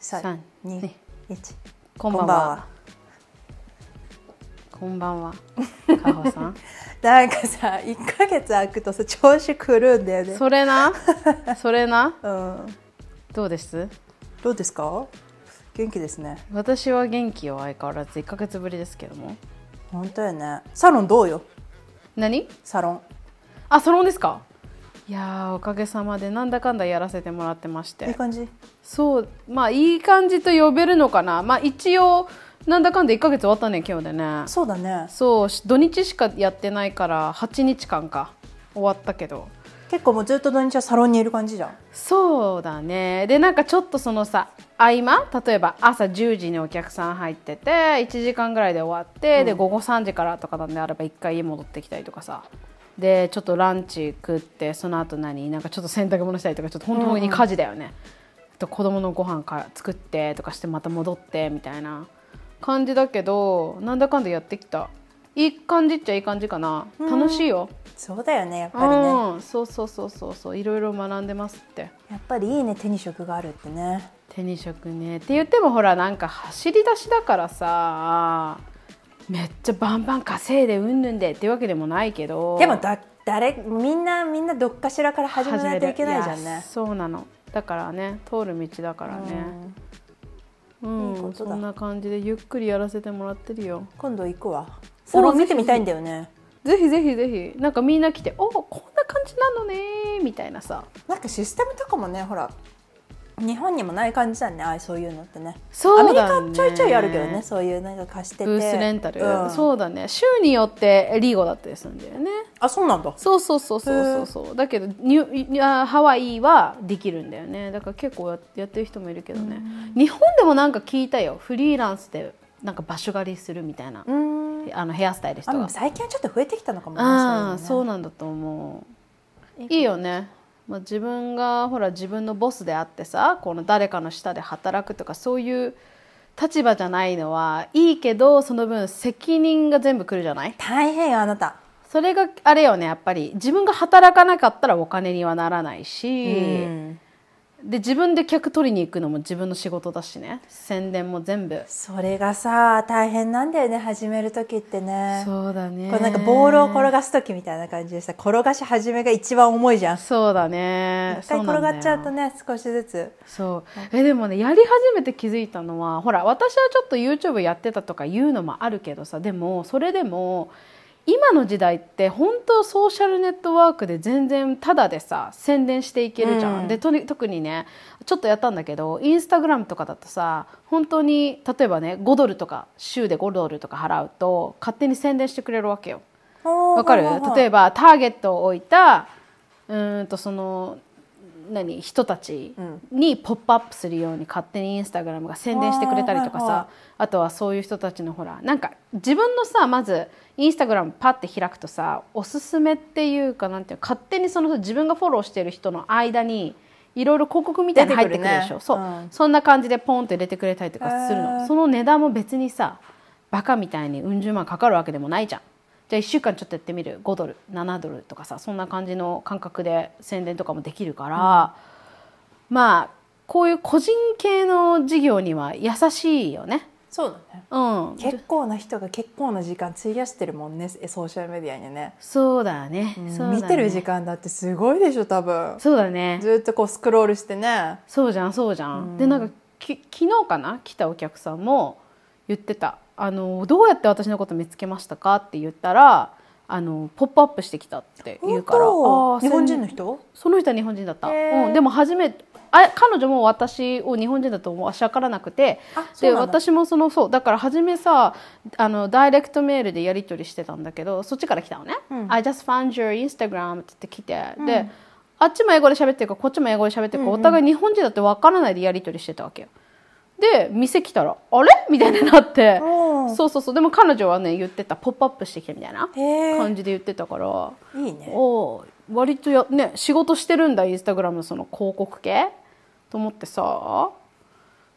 三、二、一。こんばんは。こんばんは。かほ さん。なんかさ、一ヶ月空くとさ、調子狂うんだよね。それな。それな。うん。どうです。どうですか。元気ですね。私は元気よ、相変わらず一ヶ月ぶりですけども。本当やねサロンどうよ何サロンあサロンですかいやおかげさまでなんだかんだやらせてもらってましていい感じそうまあいい感じと呼べるのかなまあ一応なんだかんだ1か月終わったね今日でねそうだねそう土日しかやってないから8日間か終わったけど結構もうずっと土日はサロンにいる感じじゃんそうだねでなんかちょっとそのさ合間例えば朝10時にお客さん入ってて1時間ぐらいで終わって、うん、で午後3時からとかなんであれば1回家戻ってきたりとかさでちょっとランチ食ってその後何なんかちょっと洗濯物したりとかちょっと本当に家事だよね、うん、と子供のご飯か作ってとかしてまた戻ってみたいな感じだけどなんだかんだやってきたいい感じっちゃいい感じかな、うん、楽しいよそうだよねやっぱりね、そうそうそうそうそういろいろ学んでますってやっぱりいいね手に職があるってね手に職ねって言ってもほらなんか走り出しだからさめっちゃバンバン稼いでうんぬんでってわけでもないけどでもだ誰みんなみんなどっかしらから始めないといけないじゃんねそうなのだからね通る道だからね、うん、うん、そんな感じでゆっくりやらせてもらってるよ今度行くわそれを見てみたいんだよねぜひぜひぜひなんかみんな来て「おこんな感じなのね」みたいなさなんかシステムとかもねほら日本にもない感じだねああそういうのってねそうアメリカちょいちょいあるけどねそういうなんか貸しててブースレンタル、うん、そうだね州によってリーゴだったりするんだよねあそうなんだそうそうそうそうそうだけどニュハワイはできるんだよねだから結構ややってる人もいるけどね日本でもなんか聞いたよフリーランスでなんか場所借りするみたいな、うんあのヘアスタイリスト最近はちょっと増えてきたのかもしれない、ね、そうなんだと思ういいよねまあ、自分がほら自分のボスであってさこの誰かの下で働くとかそういう立場じゃないのはいいけどその分責任が全部くるじゃない大変よあなたそれがあれよねやっぱり自分が働かなかったらお金にはならないし、うんで自分で客取りに行くのも自分の仕事だしね宣伝も全部それがさ大変なんだよね始める時ってねそうだねこれなんかボールを転がす時みたいな感じでさ転がし始めが一番重いじゃんそうだね一回転がっちゃうとね少しずつそうえでもねやり始めて気づいたのはほら私はちょっと YouTube やってたとか言うのもあるけどさでもそれでも今の時代って本当ソーシャルネットワークで全然ただでさ宣伝していけるじゃん、うん、でとに特にねちょっとやったんだけどインスタグラムとかだとさ本当に例えばね5ドルとか週で5ドルとか払うと勝手に宣伝してくれるわけよ。わかる例えばターゲットを置いたうんとその何人たちにポップアップするように勝手にインスタグラムが宣伝してくれたりとかさ、あとはそういう人たちのほらなんか自分のさまずインスタグラムパッて開くとさおすすめっていうかなんていう勝手にその自分がフォローしてる人の間にいろいろ広告みたいに入ってくるでしょ、ね、そう、うん、そんな感じでポンって入れてくれたりとかするの、えー、その値段も別にさバカみたいにうん十万かかるわけでもないじゃん。じゃあ1週間ちょっとやってみる5ドル7ドルとかさそんな感じの感覚で宣伝とかもできるから、うん、まあこういう個人系の事業には優しいよね。そうだね、うん、結構な人が結構な時間費やしてるもんねソーシャルメディアにねそうだねうんだね、見てる時間だってすごいでしょ多分そうだねずっとこうスクロールしてねそうじゃんそうじゃん、うん、でなんかき昨日かな来たお客さんも言ってたあのどうやって私のこと見つけましたかって言ったらあのポップアップしてきたって言うからあ日本人の人その人は日本人だった、うん、でも初めあ彼女も私を日本人だと思わからなくてで私もそのそうだから初めさあのダイレクトメールでやり取りしてたんだけどそっちから来たのね「うん、I just found your Instagram」って来て、うん、であっちも英語で喋ってるかこっちも英語で喋ってるか、うんうん、お互い日本人だってわからないでやり取りしてたわけよ。で店来たら「あれ?」みたいになってそうそうそうでも彼女はね言ってた「ポップアップしてきて」みたいな感じで言ってたからいいねお割とや、ね、仕事してるんだインスタグラムその広告系と思ってさ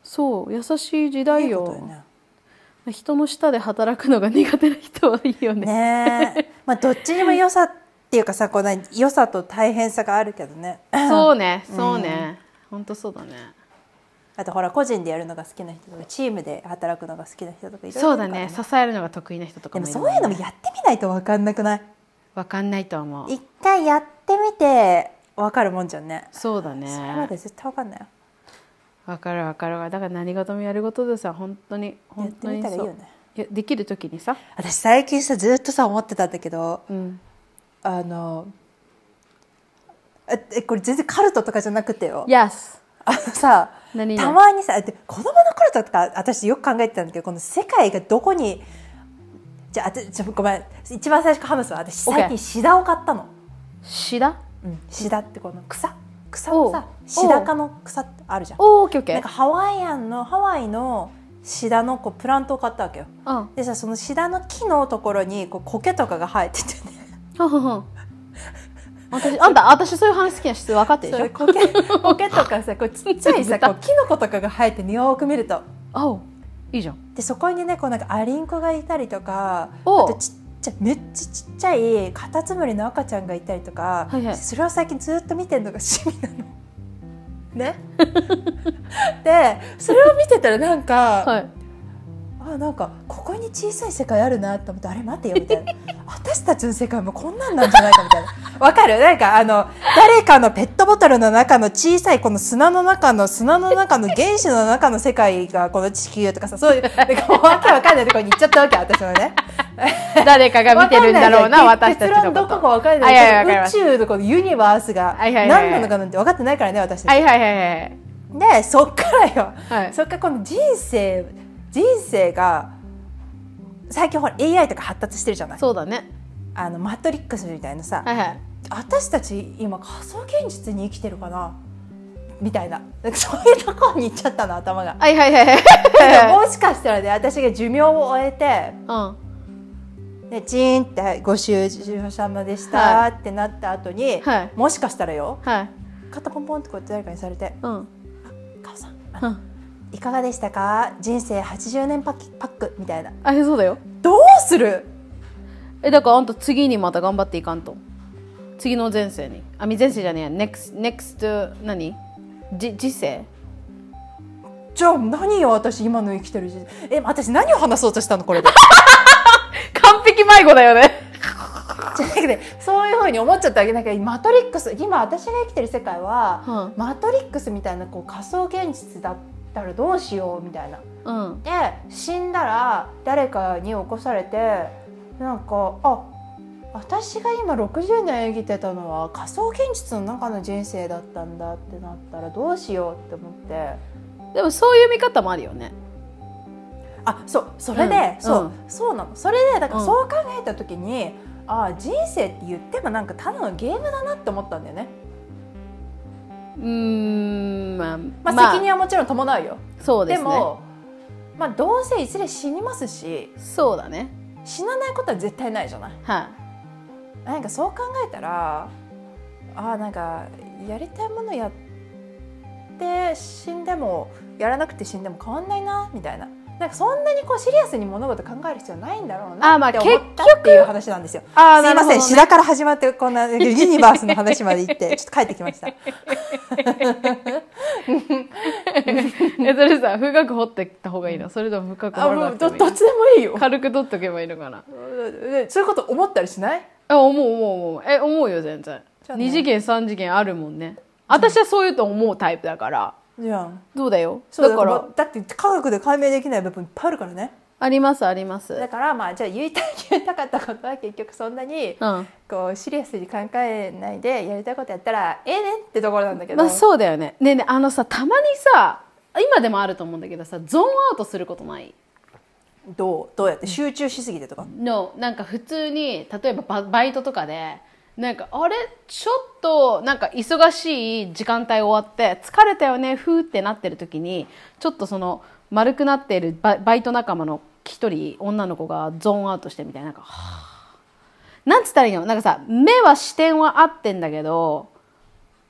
そう優しい時代よ、ね、人の下で働くのが苦手な人はいいよねねまあどっちにも良さっていうかさこう良さと大変さがあるけどねそうねそうね、うん、本当そうだねあとほら個人でやるのが好きな人とかチームで働くのが好きな人とかいろそうだね支えるのが得意な人とかも、ね、でもそういうのもやってみないと分かんなくない分かんないと思う一回やってみて分かるもんじゃんねそうだねそれまで絶対分かんない分かる分かるだから何事もやることでさ本当に本当にやってみたらいいよねできる時にさ私最近さずっとさ思ってたんだけど、うん、あのえこれ全然カルトとかじゃなくてよ。Yes. あのさたまにさ子供の頃とか私よく考えてたんだけどこの世界がどこにじゃあちょごめん一番最初ハム話すわ私最近シダを買ったのシダ、うん、シダってこの草草のさシダ科の草ってあるじゃんおーケーオケーなんかハワイアンのハワイのシダのこうプラントを買ったわけよ、うん、でさそのシダの木のところにこう苔とかが生えててね 私あんた私そういう話好きな質分かってるでしょコケコケとかさこうちっちゃいさこうキノコとかが生えてるのよく見るとあおいいじゃんでそこにねこうなんかアリンコがいたりとかあとちっちゃいめっちゃちっちゃいカタツムリの赤ちゃんがいたりとか、はいはい、それを最近ずっと見てるのが趣味なの。ねでそれを見てたらなんか、はいあなんかここに小さい世界あるなと思ってあれ待てよみたいな 私たちの世界もこんなんなんじゃないかみたいなわかるなんかあの誰かのペットボトルの中の小さいこの砂の中の砂の中の原子の中の世界がこの地球とかさそういうなんかわけわかんないところに行っちゃったわけ私はね誰かが見てるんだろうな私たちのどこかわかんない宇宙のこのユニバースが何なのかなんて分かってないからね私たち。はいはいはいはいでそっからよ、はい、そっからこの人生人生が最近ほら AI とか発達してるじゃないそうだねあのマトリックスみたいなさ、はいはい、私たち今仮想現実に生きてるかなみたいな そういうところに行っちゃったの頭がはいはいはいはい もしかしたらね私が寿命を終えて、うん、でチーンって「ご愁傷様でした」ってなった後に、はい、もしかしたらよ、はい、肩ポンポンってこうやって誰かにされて「うん、あ母さん、うんいかがでしたか人生80年パックみたいなあそうだよどうするえだからあんた次にまた頑張っていかんと次の前世にあ前世じゃねえや next, next 何じ次世じゃあ何よ私今の生きてる時え私何を話そうとしたのこれで 完璧迷子だよね じゃなくてそういうふうに思っちゃったわけだけどマトリックス今私が生きてる世界は、うん、マトリックスみたいなこう仮想現実だってたらどうしようみたいな。うん、で死んだら誰かに起こされてなんかあ私が今60年生きてたのは仮想現実の中の人生だったんだってなったらどうしようって思ってでもそういう見方もあるよねあそうそれで、うん、そう、うん、そうなのそれでだからそう考えた時に、ああ人生って言ってもなんかただのゲームだなって思ったんだよねうんまあ、まあ、責任はもちろん伴うよそうです、ね、でも、まあ、どうせいずれ死にますしそうだね死なないことは絶対ないじゃない、はい、なんかそう考えたらあなんかやりたいものやって死んでもやらなくて死んでも変わんないなみたいななんかそんなにこうシリアスに物事考える必要ないんだろうなって思ったっていう話なんですよ。あ、あ、すいません、志田から始まってこんなユニバースの話まで行って ちょっと帰ってきました。えそれさ深く掘ってった方がいいの、それとも深く掘らなくてもいいどっちでもいいよ軽く取っとけばいいのかなそういうこと思ったりしないあ思う思う思うえ思うよ全然、ね、2次元3次元あるもんね私はそういうと思うタイプだからいやどうだよそうだからだって科学で解明できない部分いっぱいあるからねありますありますだからまあじゃあ言いたい言いたかったことは結局そんなに、うん、こうシリアスに考えないでやりたいことやったらええー、ねってところなんだけどまあそうだよねねえねえあのさたまにさ今でもあると思うんだけどさゾーンアウトすることないどうどうやって集中しすぎてとか、うん、なんか普通に例えばバイトとかでなんかあれちょっとなんか忙しい時間帯終わって疲れたよねふーってなってる時にちょっとその丸くなっているバイト仲間の一人女の子がゾーンアウトしてみたいななんか、なんつったらいいのなんかさ目は視点は合ってんだけど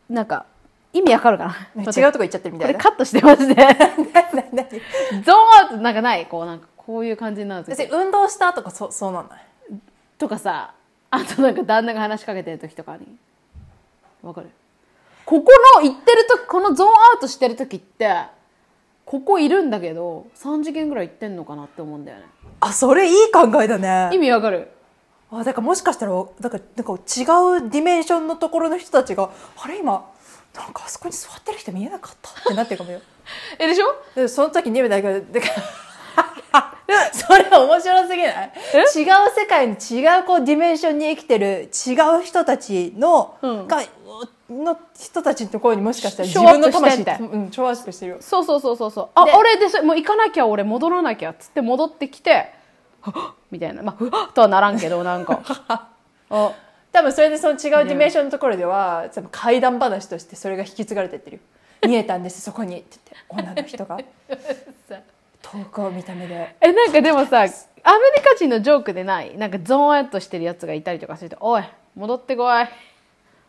なんか意味わかるかな違うとこ行っちゃってるみたいなカットしてますね ゾーンアウトなんかないこうなんかこういう感じになる別に運動したとかそそうなんだとかさあとなんか旦那が話しかけてる時とかにわかるここの行ってる時このゾーンアウトしてる時ってここいるんだけど3次元ぐらい行ってんのかなって思うんだよねあそれいい考えだね意味わかるあだからもしかしたらだからなんか違うディメンションのところの人たちがあれ今なんかあそこに座ってる人見えなかったってなってるかもよ えでしょでその時に目だけだから それ面白すぎない違う世界に違うこうディメンションに生きてる違う人たちの、うん、がの人たちのところにもしかしたら自分の魂で。うん超アッしてるそうそうそうそうそうあ俺でもう行かなきゃ俺戻らなきゃっつって戻ってきて みたいなまあふっとはならんけどなんか 多分それでその違うディメンションのところでは、ね、怪談話としてそれが引き継がれてってる見えたんですそこにって言って女の人が。遠くを見た目でえなんかでもさアメリカ人のジョークでないなんかゾーンアッとしてるやつがいたりとかすると「おい戻ってこい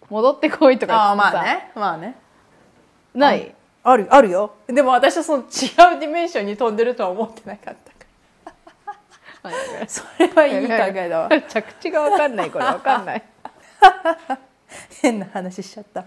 戻ってこい」とかああまあねまあねないあるあるよでも私はその違うディメンションに飛んでるとは思ってなかったからそれはいい考えだわ 着地が分かんないこれ分かんない 変な話しちゃった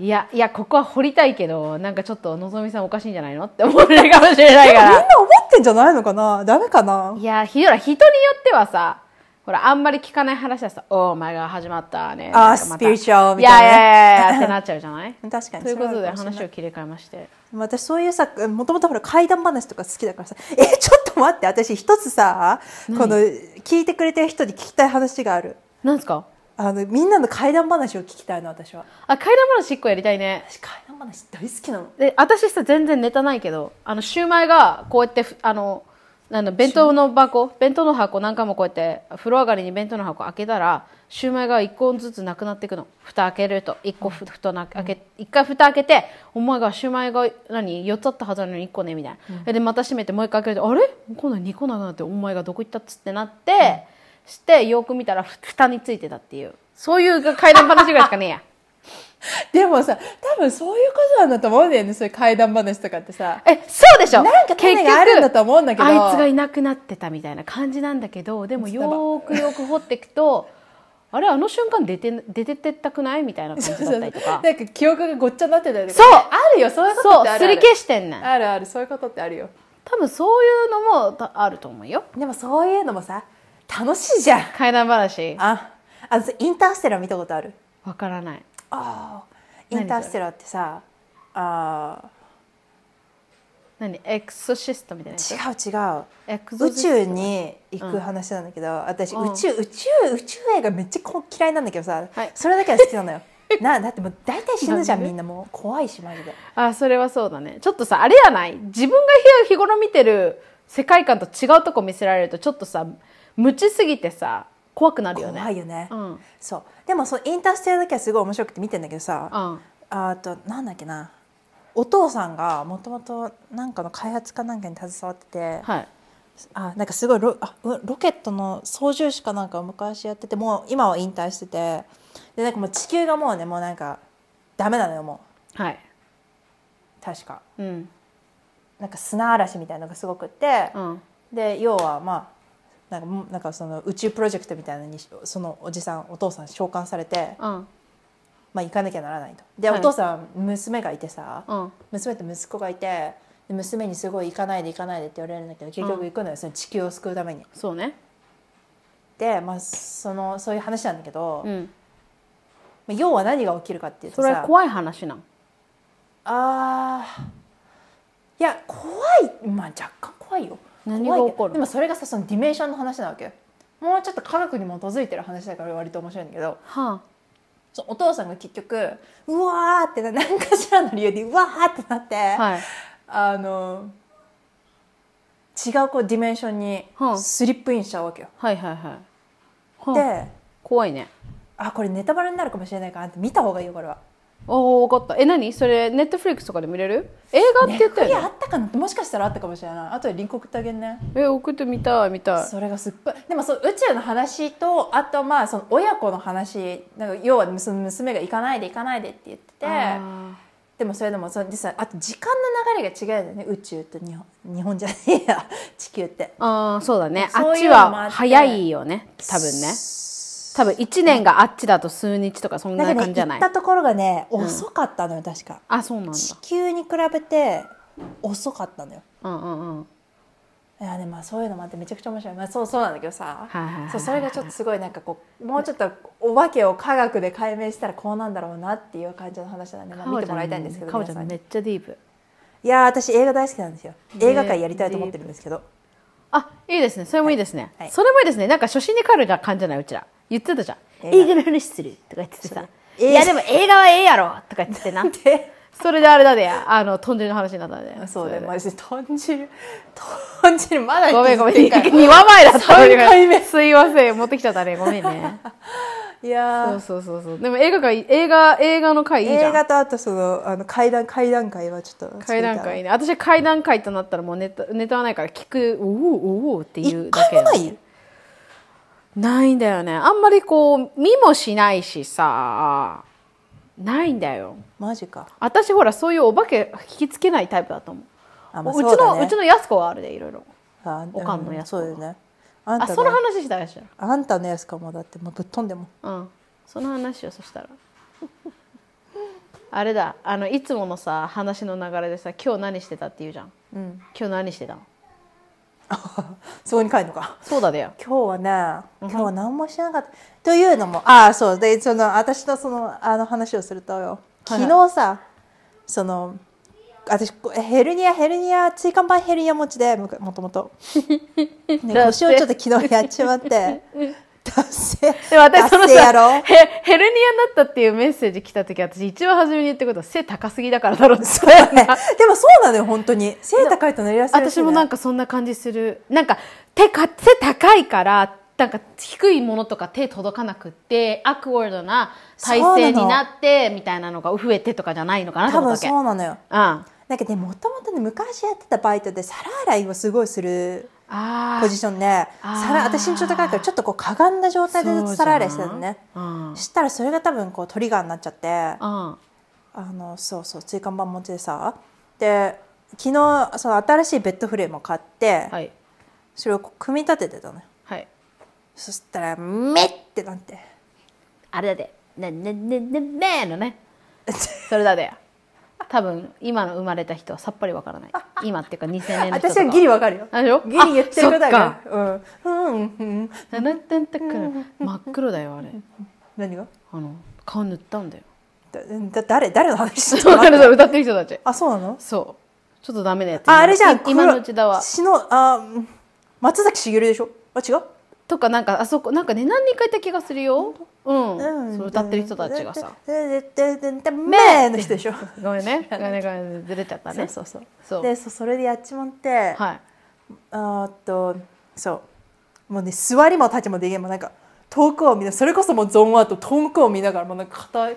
いやいやここは掘りたいけどなんかちょっとのぞみさんおかしいんじゃないのって思われるかもしれないからみんな思ってんじゃないのかなダメかないやひど人によってはさほらあんまり聞かない話はさ「お前が始まったね」あスピリチュアルみたいな、ね、いやいやいやってなっちゃうじゃない確かにということで話を切り替えまして私そういうさもともとほら怪談話とか好きだからさ えちょっと待って私一つさこの聞いてくれてる人に聞きたい話があるなんですかあのみんなの怪談話を聞きたいの私はあ怪談話一個やりたいね私怪談話大好きなので私さ全然ネタないけどあのシューマイがこうやってあのなんだ弁当の箱弁当の箱なんかもこうやって風呂上がりに弁当の箱開けたらシューマイが1個ずつなくなっていくの蓋開けると1個ふ、うん、蓋開け、一回蓋開けてお前がシューマイが何4つあったはずなのに1個ねみたいな、うん、でまた閉めてもう1回開けるとあれこんな2個なくなってお前がどこ行ったっつってなって、してよく見たら蓋についてたっていうそういう階段話ぐらいしかねえや でもさ多分そういうことなんだと思うんだよねそういう階段話とかってさえそうでしょなんか種があるんだと思うんだけどあいつがいなくなってたみたいな感じなんだけどでもよくよく掘っていくとあれあの瞬間出て出ててったくないみたいな感じだったりとか なんか記憶がごっちゃになってたりとかそうあるよそういうことってあるそうすり消してんねあるあるそういうことってあるよ多分そういうのもあると思うよでもそういうのもさ楽しいじゃん怪談話ああインターステラー見たことあるわからないああインターステラーってさあ何エクソシストみたいな違う違う宇宙に行く話なんだけど、うん、私、宇宙宇宙宇宙映画めっちゃ嫌いなんだけどさ、はい、それだけは好きなのよ なだってもう大体死ぬじゃんみんなもう怖いしマジであそれはそうだねちょっとさあれやない自分が日頃見てる世界観と違うとこ見せられるとちょっとさ無知すぎてさ怖くなるよね怖いよね、うん、そうでもそのインターステラだけはすごい面白くて見てんだけどさ、うん、あとなんだっけなお父さんがもともとなんかの開発かなんかに携わってて、はい、あなんかすごいロあロケットの操縦士かなんか昔やっててもう今は引退しててでなんかもう地球がもうねもうなんかダメなのよもうはい確か、うん、なんか砂嵐みたいなのがすごくって、うん、で要はまあなんかなんかその宇宙プロジェクトみたいなのにそのおじさんお父さん召喚されて、うん、まあ行かなきゃならないとで、はい、お父さん娘がいてさ、うん、娘と息子がいて娘にすごい行かないで行かないでって言われるんだけど結局行くのよ、その地球を救うために。そうねで、まあ、そのそういう話なんだけど、うん、まあ、要は何が起きるかっていうとそれは怖い話なんあいや怖いまあ若干怖いよ何が起こるでもそれがさそのディメンションの話なわけもうちょっと科学に基づいてる話だから割と面白いんだけど、はあ、そうお父さんが結局うわーって何かしらの理由でうわーってなって、はい、あの違うこうディメンションにスリップインしちゃうわけよ。はいはいはい。で怖いね。あこれネタバレになるかもしれないから見た方がいいよこれは。おお分かったえ何それネットフリックスとかで見れる映画って言ったよねあったかなもしかしたらあったかもしれないあとでリンク送ってあげるねえ送ってみたい見たいそれがすっごいでもそ宇宙の話とあとまあその親子の話なんか要は娘が行かないで行かないでって言っててでもそれでもそでさあと時間の流れが違うよね宇宙と日本日本じゃねえや地球ってああそうだねあっちは早いよね多分ね多分1年があっちだと数日とかそんな感じじゃない、ね、行ったところがね遅かったのよ、確かあそうなんだ地球に比べて遅かったのようんうんうんいやねまあそういうのもあってめちゃくちゃ面白い、まあ、そうそうなんだけどさ、はいそうそれがちょっとすごいなんかこうもうちょっとお化けを科学で解明したらこうなんだろうなっていう感じの話なんで、まあ、見てもらいたいんですけどかおちゃんめっちゃディープいや私映画大好きなんですよ映画界やりたいと思ってるんですけどあいいですねそれもいいですね、はい、それもいいですねなんか初心に帰るな感じじゃないうちら言ってたじゃん映画の話するとか言っててさ「いやでも映画はええやろ」とか言っててなんてそれであれだで、あの豚汁の話になったんでそうだよマジで豚汁豚汁まだごめんごめん2話前だったのに回目すいません持ってきちゃったねごめんねいやそうそうそうそうでも映画会映画映画の会いいじゃん映画とあとそのあの階段階段会はちょっと階段会ね私階段会となったらもうネタネタはないから聞くおおおおっていうだけ一回もないないんだよねあんまりこう見もしないしさないんだよマジか私ほらそういうお化け引きつけないタイプだと思うあ、まあうね、うちのうちのやす子はあるでいろいろおかんのやす子、うん、そうねあんたあその話したらしいあんたのやす子もだってもうぶっ飛んでもうんその話をそしたらあれだあのいつものさ話の流れでさ「今日何してた?」って言うじゃん、うん、今日何してたの そこに帰るのかそうだね今日はね今日は何もしなかった、うん、というのもああそうでその私のそのあの話をするとよ昨日さ、はいはい、その私ヘルニアヘルニア椎間板ヘルニア持ちでもともと 腰をちょっと昨日やっちまって 達成で私そのさヘルニアになったっていうメッセージ来た時私一番初めに言ってことは背高すぎだからだろうってそうやねでもそうなのよ本当に背高いとなりやすい、ね、私もなんかそんな感じするなんか手か背高いからなんか低いものとか手届かなくてアクワードな体勢になってみたいなのが増えてとかじゃないのかなと思ったけ多分そうなのよ、うん、なんかねもともとね昔やってたバイトで皿洗いをすごいするポジションでさら私身長高いからちょっとこうかがんだ状態でずっとれしてたのね、うん、したらそれが多分こうトリガーになっちゃって、うん、あのそうそう椎間板持ちでさで昨日その新しいベッドフレームを買って、はい、それを組み立ててたのよ、はい、そしたら「め」ってなってあれだで「ねねねねめ」のね それだで。多分今の生まれた人はさっぱりわからない 今っていうか2000年の人とか私はギリわかるよあでしょギリ言ってるだかうんうんうんなんてん真っ黒だよあれ何があの顔塗ったんだよだ誰誰の話してるの歌ってる人たちあそうなのそうちょっとダメだよああれじゃん今のうちだわしのあ松崎しげるでしょあ違うとかなんかあそこなんかね何人かいた気がするよ。うん。うん、歌ってる人たちがさ。メーの人でしょ。ごめんね。ごめんね。ごめんずれちゃったね。そうそうそう。でそそれでやっちまって。はい。あっとそうもうね座りも立ちもできもなんか。遠くを見なそれこそもうゾーンアウト遠くを見ながらもうなんか硬い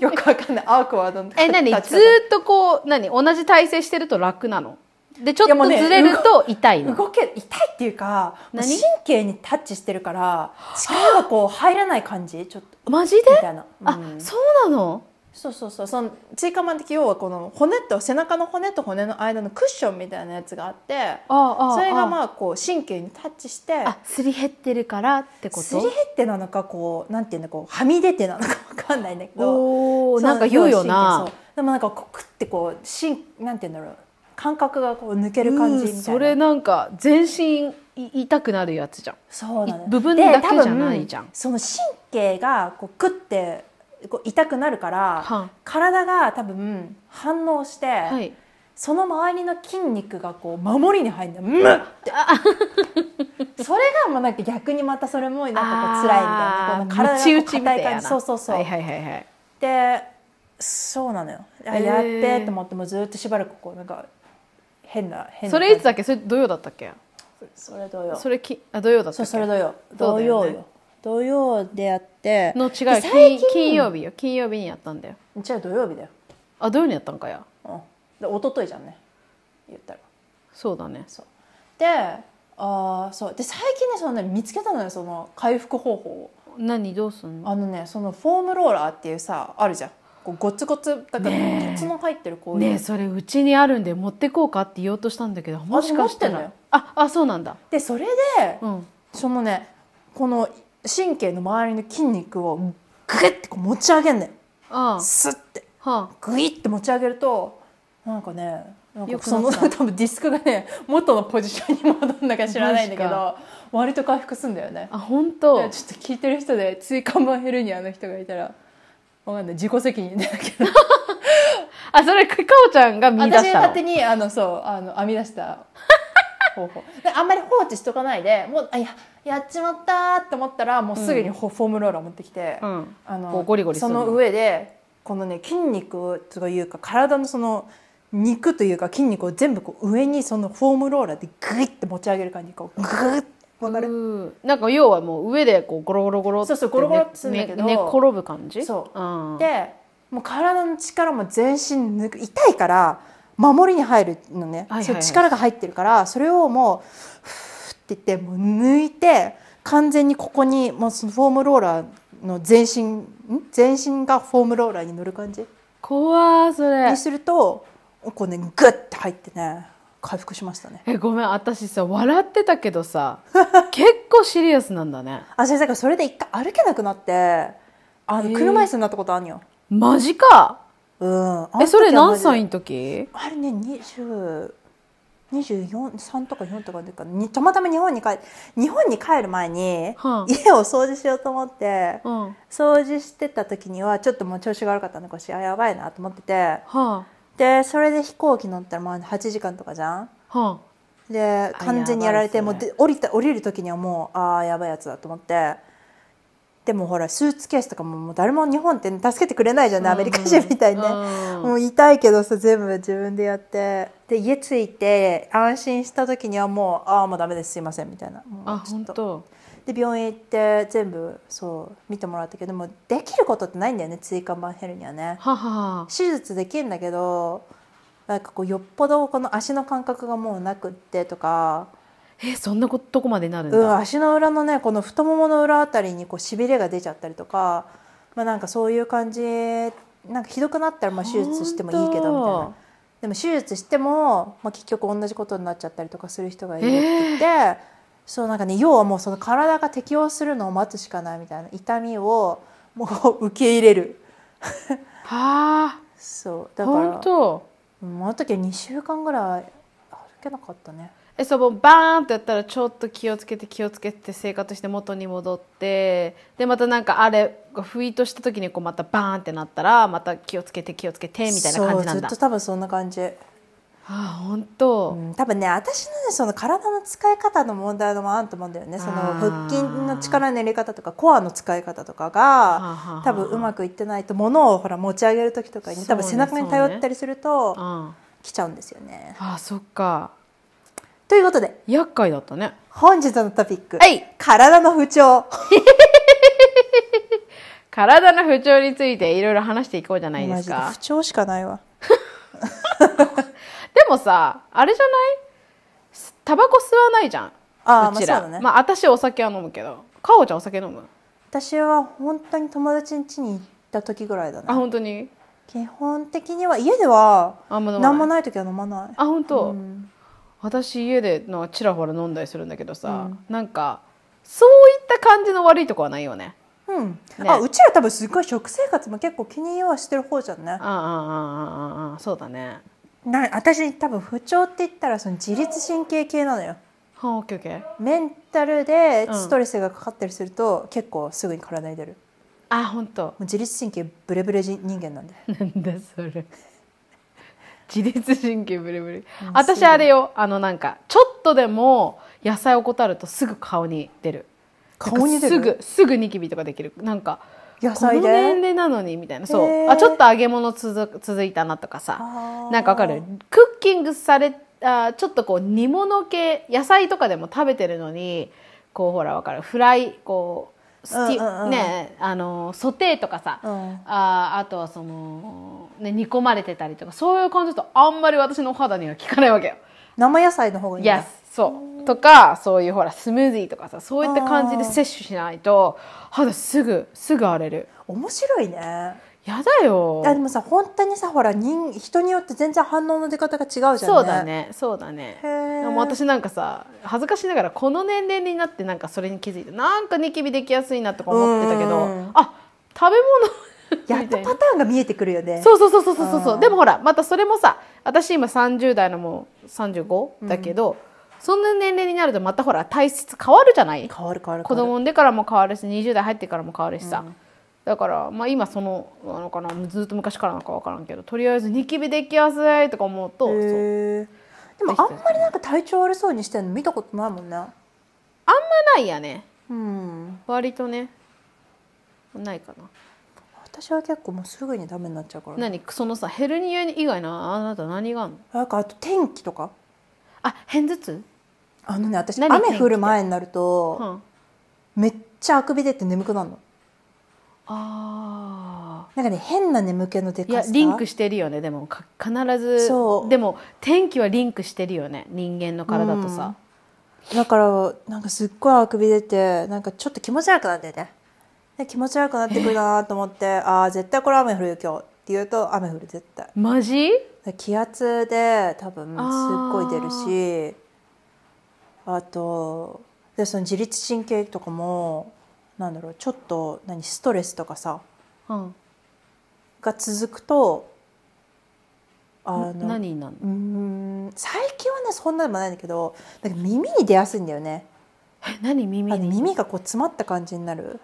よくわかんないアークはなんえ何ずっとこう何同じ体勢してると楽なのでちょっとずれると痛いの、ね、動け痛いっていうか神経にタッチしてるから力がこう入らない感じちょっとマジでみたいな、うん、あそうなのそうそうそうそのチーカマン的要はこの骨と背中の骨と骨の間のクッションみたいなやつがあってそれがまあこう神経にタッチしてあすり減ってるからってことすり減ってなのかこうなんていうんだこうはみ出てなのか分かんないんだけどおなんか言うよなでもなんかこうクッてこうしんなんていうんだろう感覚がこう抜ける感じみたいな、それなんか全身痛くなるやつじゃんそうなの部分だけじゃないじゃんその神経がこうクッてこう痛くなるから、体が多分反応して、はい、その周りの筋肉がこう守りに入るんだムッそれがまあなんか逆にまたそれもなんかこう辛いみたいな体が硬い感じそうそうそう、はいはいはいはい、でそうなのよやってと思ってもずっとしばらくこうなんか変な変なそれいつだっけそれ土曜だったっけそれ土曜それきあ土曜だったっけそれ土曜土曜よ、ね、土曜であっての違う金金曜日よ金曜日にやったんだよ違う土曜日だよあ土曜にやったんかやうんで一昨日じゃんね言ったらそうだねそうであそうで最近ねそのね見つけたのよその回復方法を何どうすんのあのねそのフォームローラーっていうさあるじゃん構ごつごつだから鉄の入ってるこうねそれうちにあるんで持ってこうかって言おうとしたんだけどもしかしてなああそうなんだでそれで、うん、そのねこの神経の周りの筋肉をグッてこう持ち上げんねんスッて、はあ、グイッて持ち上げるとなんかねよくその 多分ディスクがね元のポジションに戻るのか知らないんだけど割と回復すんだよねあ本当ちょっと聞いてる人で椎間板ヘルニアの人がいたらわかんない自己責任だけど あそれかおちゃんが見出した私勝手にあのそうあの編み出した方法 あんまり放置しとかないでもうあややっちまったと思ったらもうすぐにフォームローラー持ってきて、うん、あのゴリゴリその上でこのね筋肉というか体のその肉というか筋肉を全部こう上にそのフォームローラーでグイッて持ち上げる感じこうグッうなるなんか要はもう上でこうゴロゴロゴロそうそうゴロゴロって寝、転ぶ感じそう、うん、でもう体の力も全身抜く痛いから守りに入るのね、はいはいはい、力が入ってるからそれをもうふーって言ってもう抜いて完全にここにもうそのフォームローラーの全身全身がフォームローラーに乗る感じ怖それにするとこうねグッて入ってね回復しましたねえごめん私さ笑ってたけどさ 結構シリアスなんだねあ先生それで一回歩けなくなってあの車椅子になったことあんよマジかうんえそれ何歳の時あれね20 2 3とか4とかでかたまたま日本に帰日本に帰る前に、は家を掃除しようと思って、うん、掃除してた時にはちょっともう調子が悪かったのかしやばいなと思ってて、はあ、でそれで飛行機乗ったらまあ8時間とかじゃん、はあ、で完全にやられて、ね、もうで降りた降りる時にはもうああやばいやつだと思ってでもほらスーツケースとかももう誰も日本って、ね、助けてくれないじゃんね、アメリカ人みたいにね、うん、もう痛いけどさ全部自分でやってで家着いて安心した時にはもうああもうダメですすいませんみたいなあ本当で病院行って全部そう見てもらったけどもできることってないんだよね椎間板ヘルニアねはは手術できるんだけどなんかこうよっぽどこの足の感覚がもうなくってとかえそんなことこまでなるんだ、うん、足の裏のねこの太ももの裏あたりにこうしびれが出ちゃったりとか、まあ、なんかそういう感じなんかひどくなったらまあ手術してもいいけどみたいな。でも手術しても、まあ、結局同じことになっちゃったりとかする人がいるって言って、えーそうなんかね要はもうその体が適応するのを待つしかないみたいな痛みをもう受け入れるはあそうだから本当あの時は2週間ぐらい歩けなかったねえそうもうバーンってやったらちょっと気をつけて気をつけて生活して元に戻ってでまたなんかあれがィーとした時にこうまたバーンってなったらまた気をつけて気をつけてみたいな感じなんだそうずっと多分そんな感じあ本当、うん、多分ね私のねその体の使い方の問題もあると思うんだよねその腹筋の力の入れ方とかコアの使い方とかが多分うまくいってないと物をほら持ち上げる時とかに、ね、多分背中に頼ったりすると、ねうん、来ちゃうんですよね。あそっかということで厄介だったね本日のトピック、はい、体の不調 体の不調についていろいろ話していこうじゃないですか不調しかないわ でもさあれじゃないタバコ吸わないじゃんあうちら、まあね、まあ、私お酒は飲むけどかおちゃんお酒飲む私は本当に友達ん家に行った時ぐらいだねあ本当に基本的には家では何もない時は飲まないあ本当、うん、私家でのちらほら飲んだりするんだけどさ、うん、なんかそういった感じの悪いとこはないよねうん、ね、あうちら多分すごい食生活も結構気にはしてる方じゃんねああああああそうだねな私多分不調って言ったらその自律神経系なのよ。はあ、オッケーオッケー。メンタルでストレスがかかったりすると、結構すぐに体に出る。あ本当。もう自律神経ブレブレ人間なんで。なんだそれ。自律神経ブレブレ。私あれよあのなんかちょっとでも野菜を怠るとすぐ顔に出る。顔に出る。すぐすぐニキビとかできる。なんか。野菜でこの年齢なのにみたいなそうあちょっと揚げ物続続いたなとかさなんかわかるクッキングされあちょっとこう煮物系野菜とかでも食べてるのにこうほらわかるフライこうスティ、うんうん、ねあのソテーとかさ、うん、ああとはその、ね、煮込まれてたりとかそういう感じだとあんまり私のお肌には効かないわけよ。生野菜の方がいいんだ。Yes. そうとかそういうほらスムージーとかさそういった感じで摂取しないと肌すぐすぐ荒れる面白いねやだよあでもさ本当にさほら人人によって全然反応の出方が違うじゃんねそうだねそうだねでも私なんかさ恥ずかしながらこの年齢になってなんかそれに気づいてなんかニキビできやすいなとか思ってたけどあ食べ物やっとパターンが見えてくるよね。そうそうそうそうそうそう。でもほら、またそれもさ、私今30代のもう35だけど、うんそんな年齢になるとまたほら体質変わるじゃない変わる変わる子供でからも変わるし20代入ってからも変わるしさ、うん、だから、まあ、今そのなのかなずっと昔からなのか分からんけどとりあえずニキビできやすいとか思うとへでもあんまりなんか体調悪そうにしてるの見たことないもんねあんまないやねうん割とねないかな私は結構もうすぐにダメになっちゃうから、何そのさヘルニア以外のあなた何があんのなんかあと天気とかあ片頭痛あのね私雨降る前になると、めっちゃあくび出て眠くなるのあなんかね変な眠気のでかいリンクしてるよねでも必ずそう。でも天気はリンクしてるよね人間の体とさ、うん、だからなんかすっごいあくび出てなんかちょっと気持ち悪くなってね気持ち悪くなってくるなと思ってああ絶対これ雨降るよ今日言うと雨降る絶対マジ気圧で多分すっごい出るしあとでその自律神経とかもなんだろうちょっと何ストレスとかさ、うん、が続くとあの何なのうん最近はねそんなでもないんだけどなんか耳に出やすいんだよね。え何耳耳がこう詰まった感じになる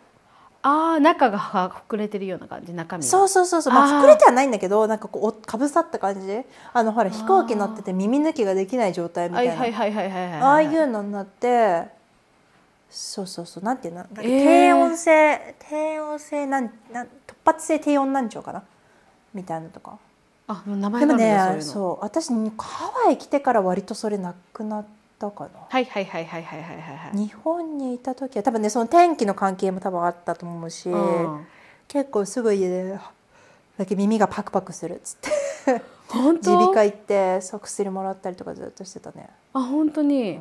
ああ中がは膨れてるような感じ中身そうそうそうそうまあ、膨れてはないんだけどなんかこうかぶさった感じあのほら飛行機乗ってて耳抜きができない状態みたいなああいうのになってそうそうそうなんていうの、えー、低音性、低音性なんなん突発性低音難聴かなみたいなとかあ名前でもねそう私ハワイ来てから割とそれなくなって。ったかな。はいはいはいはいはいはいはい。日本にいた時は多分ねその天気の関係も多分あったと思うし、うん、結構すぐ家でだけ耳がパクパクするっつって。本当。耳鼻科行ってそう薬もらったりとかずっとしてたね。あ本当に。うん、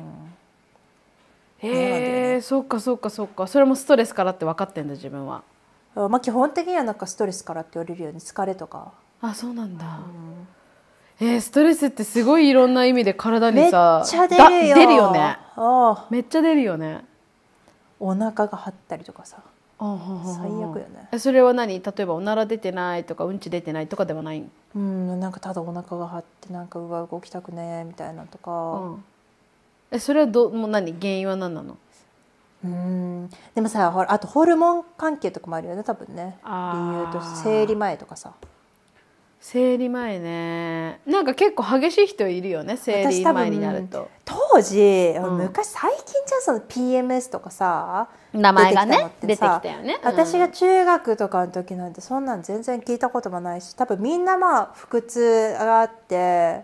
へえ、ね、そっかそっかそっかそれもストレスからって分かってんだ自分は。まあ基本的にはなんかストレスからって言われるように疲れとか。あそうなんだ。うんえー、ストレスってすごいいろんな意味で体にさめっちゃ出るよ出るよねめっちゃ出るよねお腹が張ったりとかさ最悪よねそれは何例えばおなら出てないとかうんち出てないとかではないうんなんかただお腹が張ってなんかうわ動きたくねえみたいなとか、うん、えそれはどもう何原因は何なのうんでもさあとホルモン関係とかもあるよね多分ね理由と生理前とかさ生理前ねなんか結構激しい人いるよね生理前になると当時、うん、昔最近じゃその PMS とかさ名前がね出てきたよね、うん、私が中学とかの時なんてそんなん全然聞いたこともないし多分みんなまあ腹痛があって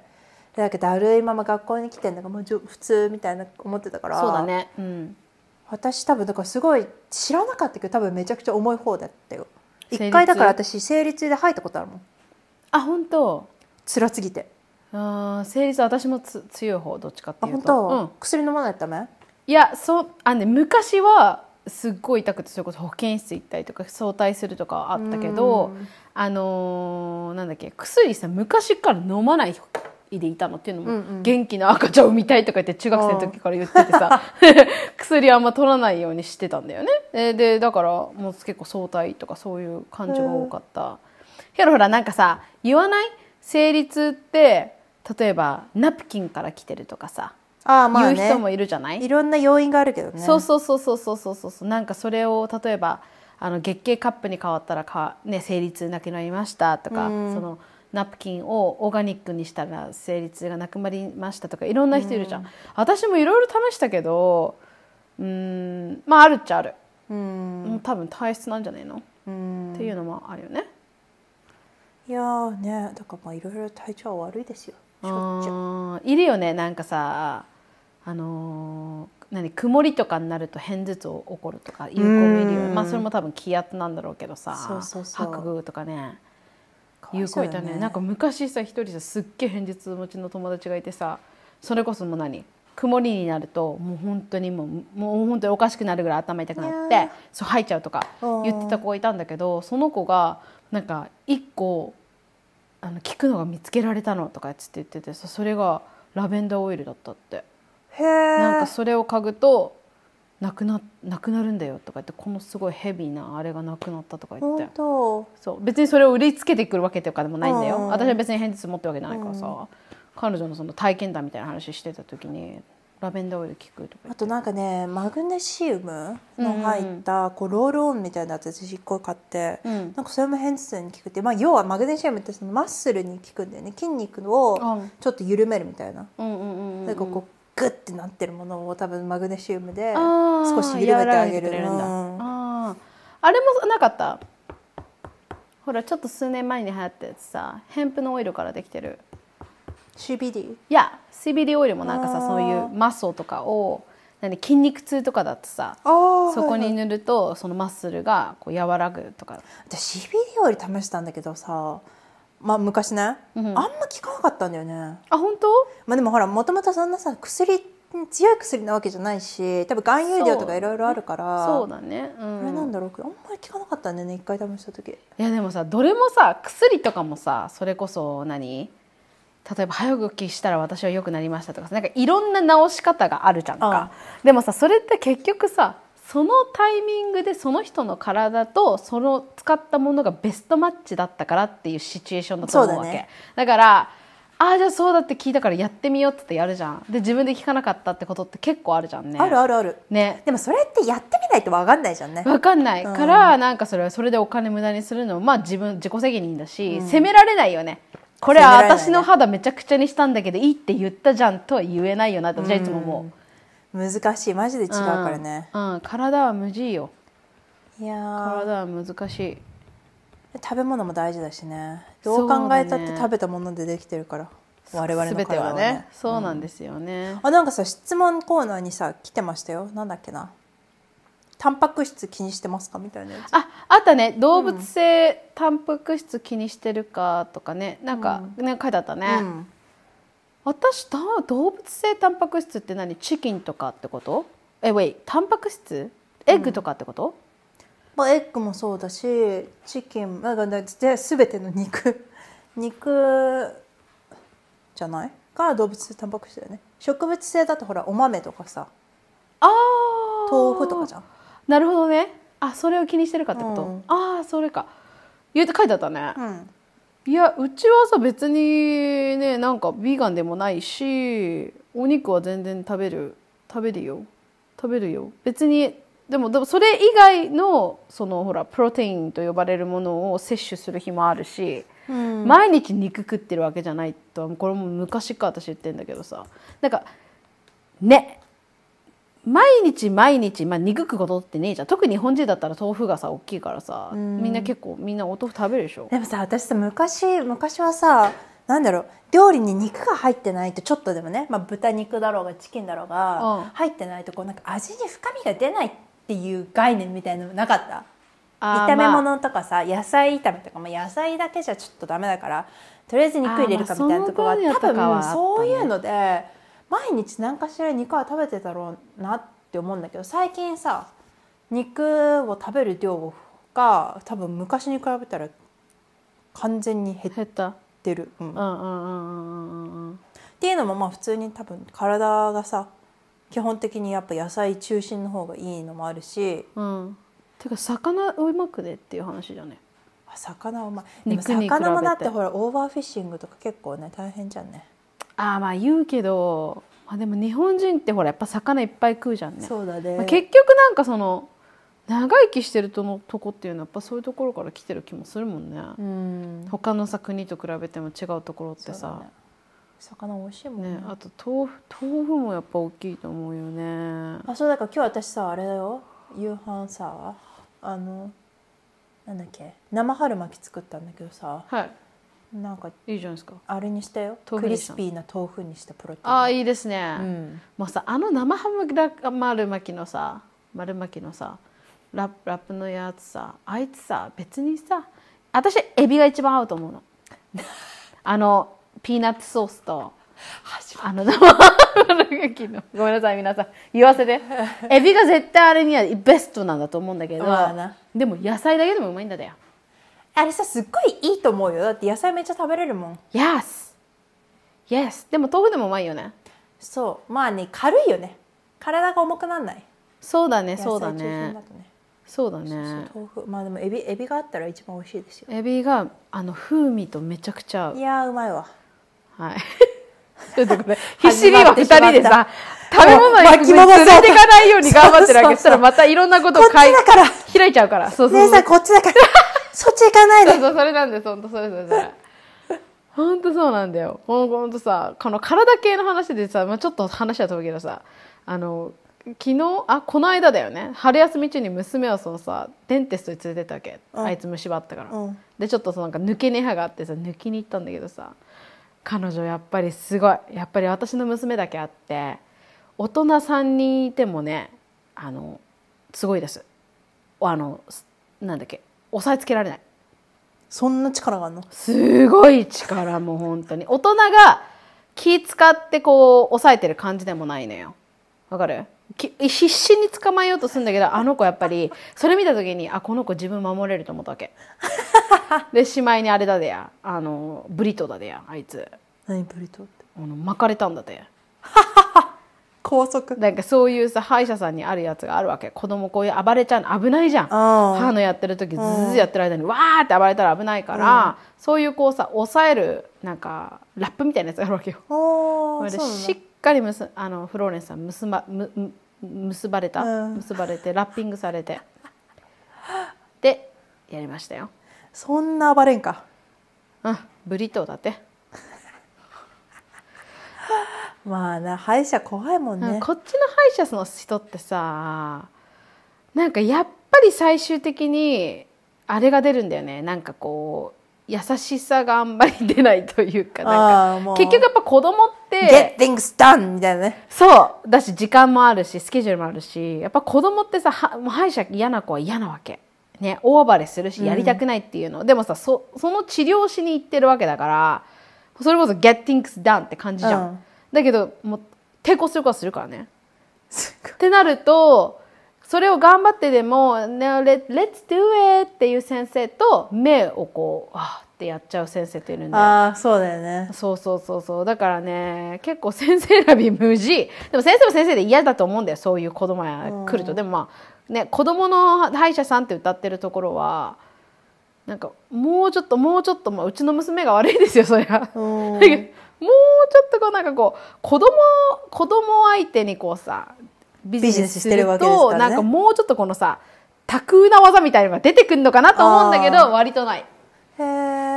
だけどだるいまま学校に来てんのかもう普通みたいな思ってたからそうだね、うん、私多分だからすごい知らなかったけど多分めちゃくちゃ重い方だったよ一回だから私生理痛で吐いたことあるもんあ本当辛すぎてあ生理痛私もつ強い方どっちかっていうと本当、うん、薬飲まないとダメいやそうあね昔はすっごい痛くてそれこそ保健室行ったりとか早退するとかあったけどあのー、なんだっけ薬さ昔から飲まないでいたのっていうのも、うんうん、元気な赤ちゃんを産みたいとか言って中学生の時から言っててさ 薬あんま取らないようにしてたんだよねでだからもう結構早退とかそういう感じが多かった。けどほらなんかさ言わない生理痛って例えばナプキンから来てるとかさあまあ、ね、言う人もいるじゃないいろんな要因があるけどねそうそうそうそうそうそうそうなんかそれを例えばあの月経カップに変わったらか、ね、生理痛なくなりましたとか、うん、そのナプキンをオーガニックにしたら生理痛がなくなりましたとかいろんな人いるじゃん、うん、私もいろいろ試したけどうんまああるっちゃある、うん、多分体質なんじゃないの、うん、っていうのもあるよね。いやねだからまあいろいろ体調悪いですよしょっちゅういるよねなんかさあのー何曇りとかになると片頭痛を起こるとかいう子もいるよまあそれも多分気圧なんだろうけどさ白具とかね有効、いたねなんか昔さ一人さすっげえ片頭痛持ちの友達がいてさそれこそもう何曇りになるともう本当にもうもう本当におかしくなるぐらい頭痛くなってそう吐いちゃうとか言ってた子がいたんだけどその子がなんか一個あの聞くのが見つけられたのとかつって言っててさそれがラベンダーオイルだったってへなんかそれを嗅ぐとなくななくなるんだよとか言ってこのすごいヘビーなあれがなくなったとか言ってそう別にそれを売りつけてくるわけとかでもないんだよ、うん、私は別に変哲持ってるわけじゃないからさ、うん、彼女のその体験談みたいな話してた時にラベンダーオイル効くとかあとなんかねマグネシウムの入った、こうロールオンみたいなやつ私1個買って、うん、なんかそれも偏頭痛に効くって、まあ、要はマグネシウムってそのマッスルに効くんだよね筋肉をちょっと緩めるみたいな。なんかこうグッてなってるものを多分マグネシウムで少し緩めてあげるああれもなかったほらちょっと数年前に流行ったやつさヘンプのオイルからできてる CBD? いや CBD オイルもなんかさそういうマッソとかをな筋肉痛とかだとさそこに塗ると、はいはい、そのマッスルがこう和らぐとか私 CBD オイル試したんだけどさまあ昔ね、うん、あんま効かなかったんだよねあ本当まあでもほらもともとそんなさ薬強い薬なわけじゃないし多分含有量とかいろいろあるからそうだね、うん、あれなんだろうあんまり効かなかったんだよね一回試した時いやでもさどれもさ薬とかもさそれこそ何例えば早起きしたら私は良くなりましたとかなんかいろんな直し方があるじゃんかでもさそれって結局さそのタイミングでその人の体とその使ったものがベストマッチだったからっていうシチュエーションだと思うわけ、ね、だからああじゃあそうだって聞いたからやってみようってやるじゃんで自分で聞かなかったってことって結構あるじゃんねあるあるある、ね、でもそれってやってみないと分かんないじゃんね分かんないから、うん、なんかそれはそれでお金無駄にするのもまあ自分自己責任だし、うん、責められないよねこれ私の肌めちゃくちゃにしたんだけどいいって言ったじゃんとは言えないよなって私はいつも思う、うん、難しいマジで違うからね、うん、うん、体は無事よいや体は難しい食べ物も大事だしねどう考えたって食べたものでできてるから、ね、我々の体はね、ね、そうなんですよね、うん、あなんかさ質問コーナーにさ来てましたよなんだっけなタンパク質気にしてますかみたいなやつああったね動物性タンパク質気にしてるかとかねなんかね、書いてあったね、うん、私だ動物性タンパク質って何チキンとかってことえウェイタンパク質エッグとかってこと、うん、まあ、エッグもそうだしチキンなんか、ね、全ての肉 肉じゃないが動物性タンパク質だよね植物性だとほらお豆とかさあ豆腐とかじゃんなるほどねあそれを気にしてるかってこと、うん、ああそれか言うて書いてあったね、うん、いやうちはさ別にねなんかビーガンでもないしお肉は全然食べる食べるよ食べるよ別にでもでもそれ以外のそのほらプロテインと呼ばれるものを摂取する日もあるし、うん、毎日肉食ってるわけじゃないとこれも昔から私言ってんだけどさなんかね毎日毎日、まあ、肉くことってねえじゃん特に日本人だったら豆腐がさ大きいからさ、うん、みんな結構みんなお豆腐食べるでしょでもさ私さ昔昔はさなんだろう料理に肉が入ってないとちょっとでもね、まあ、豚肉だろうがチキンだろうが、入ってないとこうなんか味に深みが出ないっていう概念みたいなのなかった炒め物とかさ、まあ、野菜炒めとかも野菜だけじゃちょっとダメだからとりあえず肉入れるかみたいなとこがあった、多分そういうので。毎日何かしら肉は食べてたろうなって思うんだけど最近さ肉を食べる量が多分昔に比べたら完全に減ってる。っていうのもまあ普通に多分体がさ基本的にやっぱ野菜中心の方がいいのもあるし。うん、てか魚うまくねっていう話じゃね。魚うまいでも魚もだってほらオーバーフィッシングとか結構ね大変じゃんねあまあ言うけど、まあ、でも日本人ってほらやっぱ魚いっぱい食うじゃんねそうだね、まあ、結局なんかその長生きしてるとのとこっていうのはやっぱそういうところから来てる気もするもんね、うん、他のさ国と比べても違うところってさ、ね、魚美味しいもんね、ね、あと豆腐豆腐もやっぱ大きいと思うよねあそうだから今日私さあれだよ夕飯さあのなんだっけ生春巻き作ったんだけどさ、はい、なんかいいじゃないですかあれにしたよクリスピーな豆腐にしたプロテインああいいですね、うん、もうさあの生ハム丸巻きのさ丸巻きのさラップラップのやつさあいつさ別にさ私エビが一番合うと思うの あのピーナッツソースとあの生春巻のごめんなさい皆さん言わせて エビが絶対あれにはベストなんだと思う、うんだけどでも野菜だけでもうまいんだよあれさすっごいいいと思うよだって野菜めっちゃ食べれるもん Yes! Yes! でも豆腐でもうまいよねそうまあね軽いよね体が重くなんないそうだねそうだねそうだね豆腐まあでもエビエビがあったら一番美味しいですよエビがあの風味とめちゃくちゃ合ういやうまいわはい ちっとご必死に今2人でさ食べ物に巻き戻そ連れていかないように頑張ってるわけしたらまたいろんなことを開いちゃうからそうそうそう姉さんこっちだからそっち行かないでそうそうそれなんですほんとそれそれそれ ほんとそうなんだよほんほんとさこの体系の話でさ、まあ、ちょっと話は飛ぶけどさあの昨日あこの間だよね春休み中に娘をそのさデンテストに連れてったわけ、あいつ虫歯あったから、うん、でちょっとそのなんか抜け根歯があってさ抜きに行ったんだけどさ彼女やっぱりすごいやっぱり私の娘だけあって大人3人いてもねあのすごいですあのなんだっけ押さえつけられないそんな力があるのすごい力もう本当に大人が気使ってこう抑えてる感じでもないのよわかる必死に捕まえようとするんだけどあの子やっぱりそれ見た時にあこの子自分守れると思ったわけ でしまいにあれだでやあのブリトだでやあいつ何ブリトってあの巻かれたんだで 高速なんかそういうさ歯医者さんにあるやつがあるわけ子供こういう暴れちゃう危ないじゃん、歯のやってる時ズズズやってる間にわーって暴れたら危ないから、うん、そういうこうさ抑えるなんかラップみたいなやつがあるわけよ。でしっかりむすあのフローレンスさん結ばむ結ばれた、うん、結ばれてラッピングされてでやりましたよ。そんな暴れんか。うんブリトーだって。まあな歯医者怖いもんね、こっちの歯医者の人ってさなんかやっぱり最終的にあれが出るんだよねなんかこう優しさがあんまり出ないというかなんか結局やっぱ子供って「Get things done」みたいなねそうだし時間もあるしスケジュールもあるしやっぱ子供ってさ歯医者嫌な子は嫌なわけ。ね、大暴れするしやりたくないっていうの、うん、でもさそその治療しに行ってるわけだからそれこそ「Get things done」って感じじゃん、うんだけどもう抵抗するとはするからね。ってなるとそれを頑張ってでも「no, let, l s do it」っていう先生と目をこうあってやっちゃう先生っているんでああそうだよねそうそうそうそうだからね結構先生選び無事でも先生も先生で嫌だと思うんだよそういう子供が来ると、うん、でもまあね子供の歯医者さんって歌ってるところはなんかもうちょっともうちょっと、まあ、うちの娘が悪いですよそりゃ。うん、もうちょっとこうなんかこう子供子供相手にこうさビジネスしすると、ね、なんかもうちょっとこのさ多空な技みたいのが出てくるのかなと思うんだけど割とない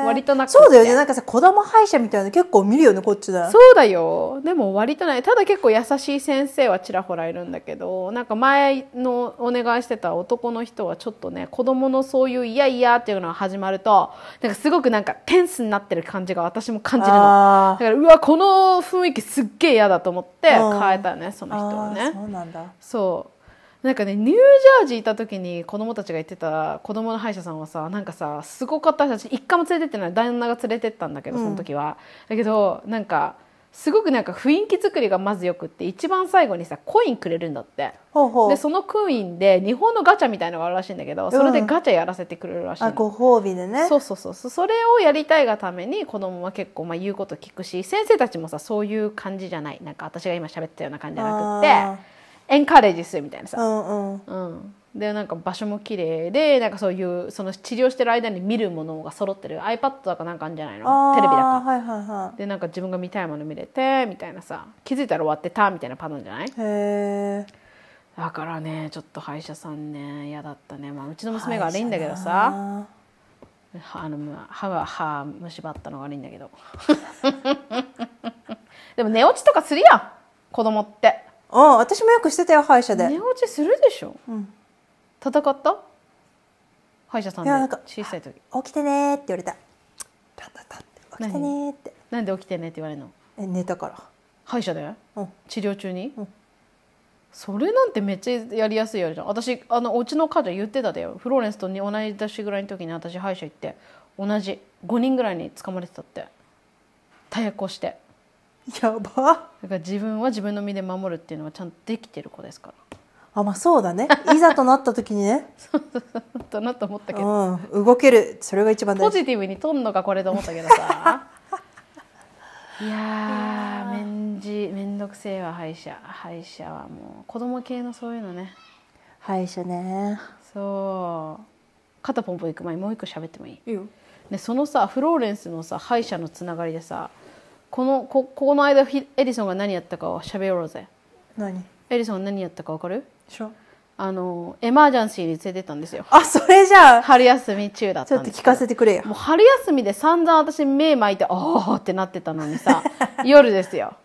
割となくそうだよねなんかさ子供歯医者みたいな結構見るよねこっちだそうだよでも割とないただ結構優しい先生はちらほらいるんだけどなんか前のお願いしてた男の人はちょっとね子供のそういう「いやいや」っていうのが始まるとなんかすごくなんかテンスになってる感じが私も感じるのだからうわこの雰囲気すっげえ嫌だと思って変えたよねその人はねそうなんだそうなんかねニュージャージーいた時に子供たちが言ってた子供の歯医者さんはさなんかさすごかった私一回も連れてってない旦那が連れてったんだけどその時は、うん、だけどなんかすごくなんか雰囲気作りがまずよくって一番最後にさコインくれるんだってでそのコインで日本のガチャみたいのがあるらしいんだけどそれでガチャやらせてくれるらしい、うん、ご褒美でねそうそうそうそれをやりたいがために子供は結構まあ言うこと聞くし先生たちもさそういう感じじゃないなんか私が今喋ったような感じじゃなくってエンカレージするみたいなさ、うんうん、でなんか場所も綺麗でなんかそういうその治療してる間に見るものが揃ってる iPad だかなんかあるんじゃないのテレビだか、はいはいはい、でなんか自分が見たいもの見れてみたいなさ気づいたら終わってたみたいなパターンじゃないへえだからねちょっと歯医者さんね嫌だったね、まあ、うちの娘が悪いんだけどさあの歯が歯蝕ったのが悪いんだけど でも寝落ちとかするやん子供ってああ私もよくしてたよ歯医者で寝落ちするでしょ、うん、戦った歯医者さんで小さい時起きてねって言われた起きてねってなんで起きてねって言われるのえ寝たから歯医者で、うん、治療中に、うんそれなんてめっちゃやりやすいやるじゃん私あのうちの母ちゃん言ってたでよフローレンスと同じ年ぐらいの時に私歯医者行って同じ5人ぐらいに捕まれてたって太鼓して やばだから自分は自分の身で守るっていうのはちゃんとできてる子ですからあまあそうだねいざとなった時にねそうそうそうだなと思ったけど、うん、動けるそれが一番ポジティブにとんのかこれと思ったけどさいやー面じ面倒くせえわ歯医者歯医者はもう子供系のそういうのね歯医者ねそう肩ポンポン行く前にもう一個喋ってもいいいいよでそのさフローレンスのさ歯医者のつながりでさこのここの間エディソンが何やったかを喋ろうぜ何エディソンが何やったか分かるあのエマージャンシーに連れてったんですよあそれじゃあ春休み中だったちょっと聞かせてくれよもう春休みで散々私目巻いてああってなってたのにさ 夜ですよ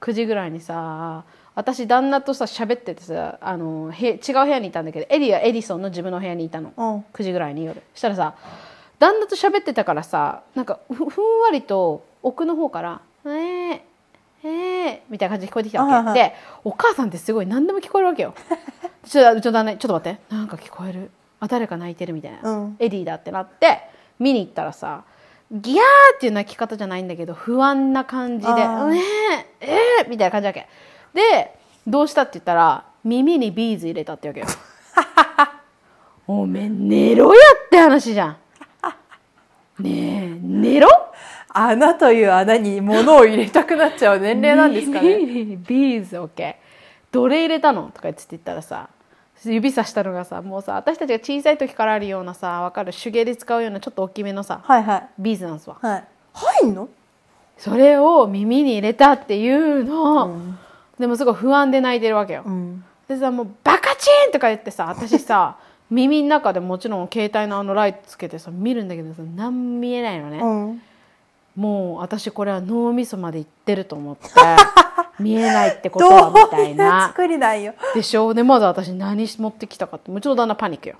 9時ぐらいにさ私旦那とさ喋っててさあのへ違う部屋にいたんだけどエリィはエディソンの自分の部屋にいたの、う9時ぐらいに夜したらさ旦那と喋ってたからさなんかふんわりと奥の方からえー、えみたいな感じで聞こえてきたわけ、ははでお母さんってすごい何でも聞こえるわけよ ちょっと待ってなんか聞こえるあ誰か泣いてるみたいな、うん、エディだってなって見に行ったらさギャーっていう泣き方じゃないんだけど不安な感じで「うえー、えー、みたいな感じわけでどうしたって言ったら耳にビーズ入れたってわけよ おめえ寝ろやって話じゃんねえ寝ろ穴という穴に物を入れたくなっちゃう年齢なんですかね。ビーズ、オッケー。どれ入れたのとか言って言ったらさ、指さしたのがさ、もうさ、私たちが小さい時からあるようなさ、わかる手芸で使うようなちょっと大きめのさ、はいはい、ビーズなんですわ。はい。入んのそれを耳に入れたっていうの、うん、でもすごい不安で泣いてるわけよ。うん、でさ、もうバカチンとか言ってさ、私さ、耳の中でもちろん携帯のあのライトつけてさ見るんだけどさ何見えないのね、うん、もう私これは脳みそまでいってると思って 見えないってことはみたいな作りないよでしょうねまだ私何持ってきたかってもちろん旦那パニックよ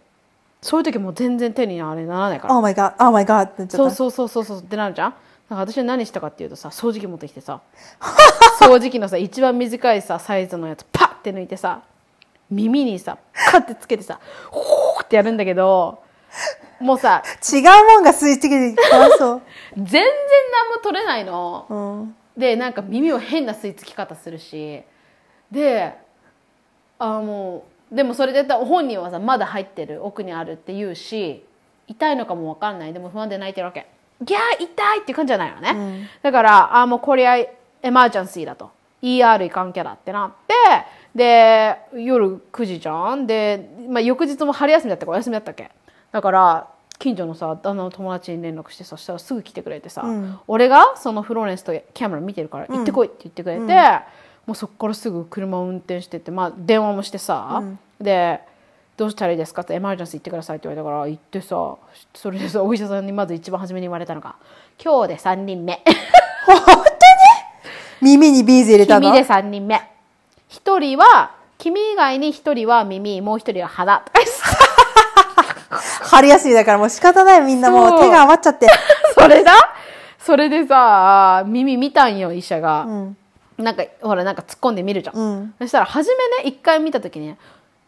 そういう時も全然手にあれならないから「Oh my god oh my god」ってそうそうそうそうそうってなるじゃんなんか私は何したかっていうとさ掃除機持ってきてさ 掃除機のさ一番短いさサイズのやつパッて抜いてさ耳にさパッてつけてさほーってやるんだけどもうさ違うもんが吸い付乾燥全然何も取れないの、うん、でなんか耳を変な吸い付き方するしであもうでもそれで本人はさまだ入ってる奥にあるって言うし痛いのかも分かんないでも不安で泣いてるわけギャー痛いって感じじゃないよね、うん、だからあもうこりゃエマージャンシーだと ER いかんきゃだってなってで夜9時じゃんで、まあ、翌日も春休みだったからお休みだったっけだから近所のさ旦那の友達に連絡してさしたらすぐ来てくれてさ、うん、俺がそのフローレンスとキャメラ見てるから行ってこいって言ってくれて、うん、もうそこからすぐ車を運転してってまあ電話もしてさ、うん、でどうしたらいいですかってエマージェンス行ってくださいって言われたから行ってさそれでさお医者さんにまず一番初めに言われたのが「今日で3人目」本当に耳にビーズ入れたの耳で3人目1人は君以外に1人は耳もう1人は鼻とか春休みだからもう仕方ないみんなもう手が余っちゃって。それだそれでさ、耳見たんよ、医者が。うん、なんか、ほら、なんか突っ込んでみるじゃん。うん、そしたら、初めね、一回見た時に、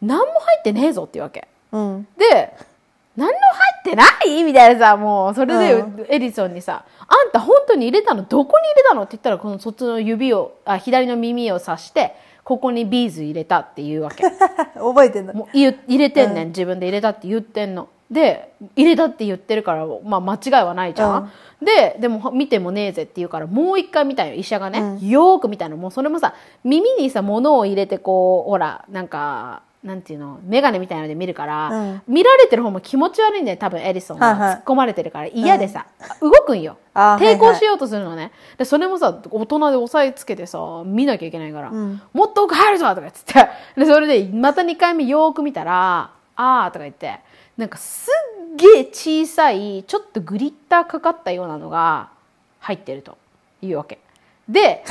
何も入ってねえぞって言うわけ。うん、で、何も入ってないみたいなさ、もう、それでエディソンにさ、あんた本当に入れたのどこに入れたのって言ったら、このそっちの指を、あ左の耳を刺して、ここにビーズ入れたっていうわけ 覚えてんのもう入れてんねん、うん、自分で入れたって言ってんので入れたって言ってるから、まあ、間違いはないじゃん、うん、ででも見てもねえぜって言うからもう一回見たよ医者がね、うん、よく見たのもうそれもさ耳にさ物を入れてこうほらなんかなんていうのメガネみたいので見るから、うん、見られてる方も気持ち悪いんだよ多分エリソンは突っ込まれてるから嫌でさ、うん、動くんよ抵抗しようとするのね、はいはい、でそれもさ大人で押さえつけてさ見なきゃいけないから、うん、もっと奥入るぞとか言ってでそれでまた2回目よーく見たら「あー」とか言ってなんかすっげえ小さいちょっとグリッターかかったようなのが入ってるというわけで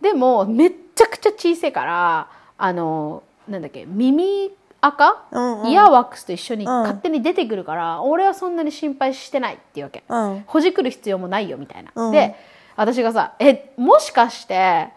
でもめっちゃくちゃ小さいからあのなんだっけ耳赤、うんうん、イヤーワックスと一緒に勝手に出てくるから、うん、俺はそんなに心配してないっていうわけ、うん、ほじくる必要もないよみたいな、うん、で私がさ「えもしかして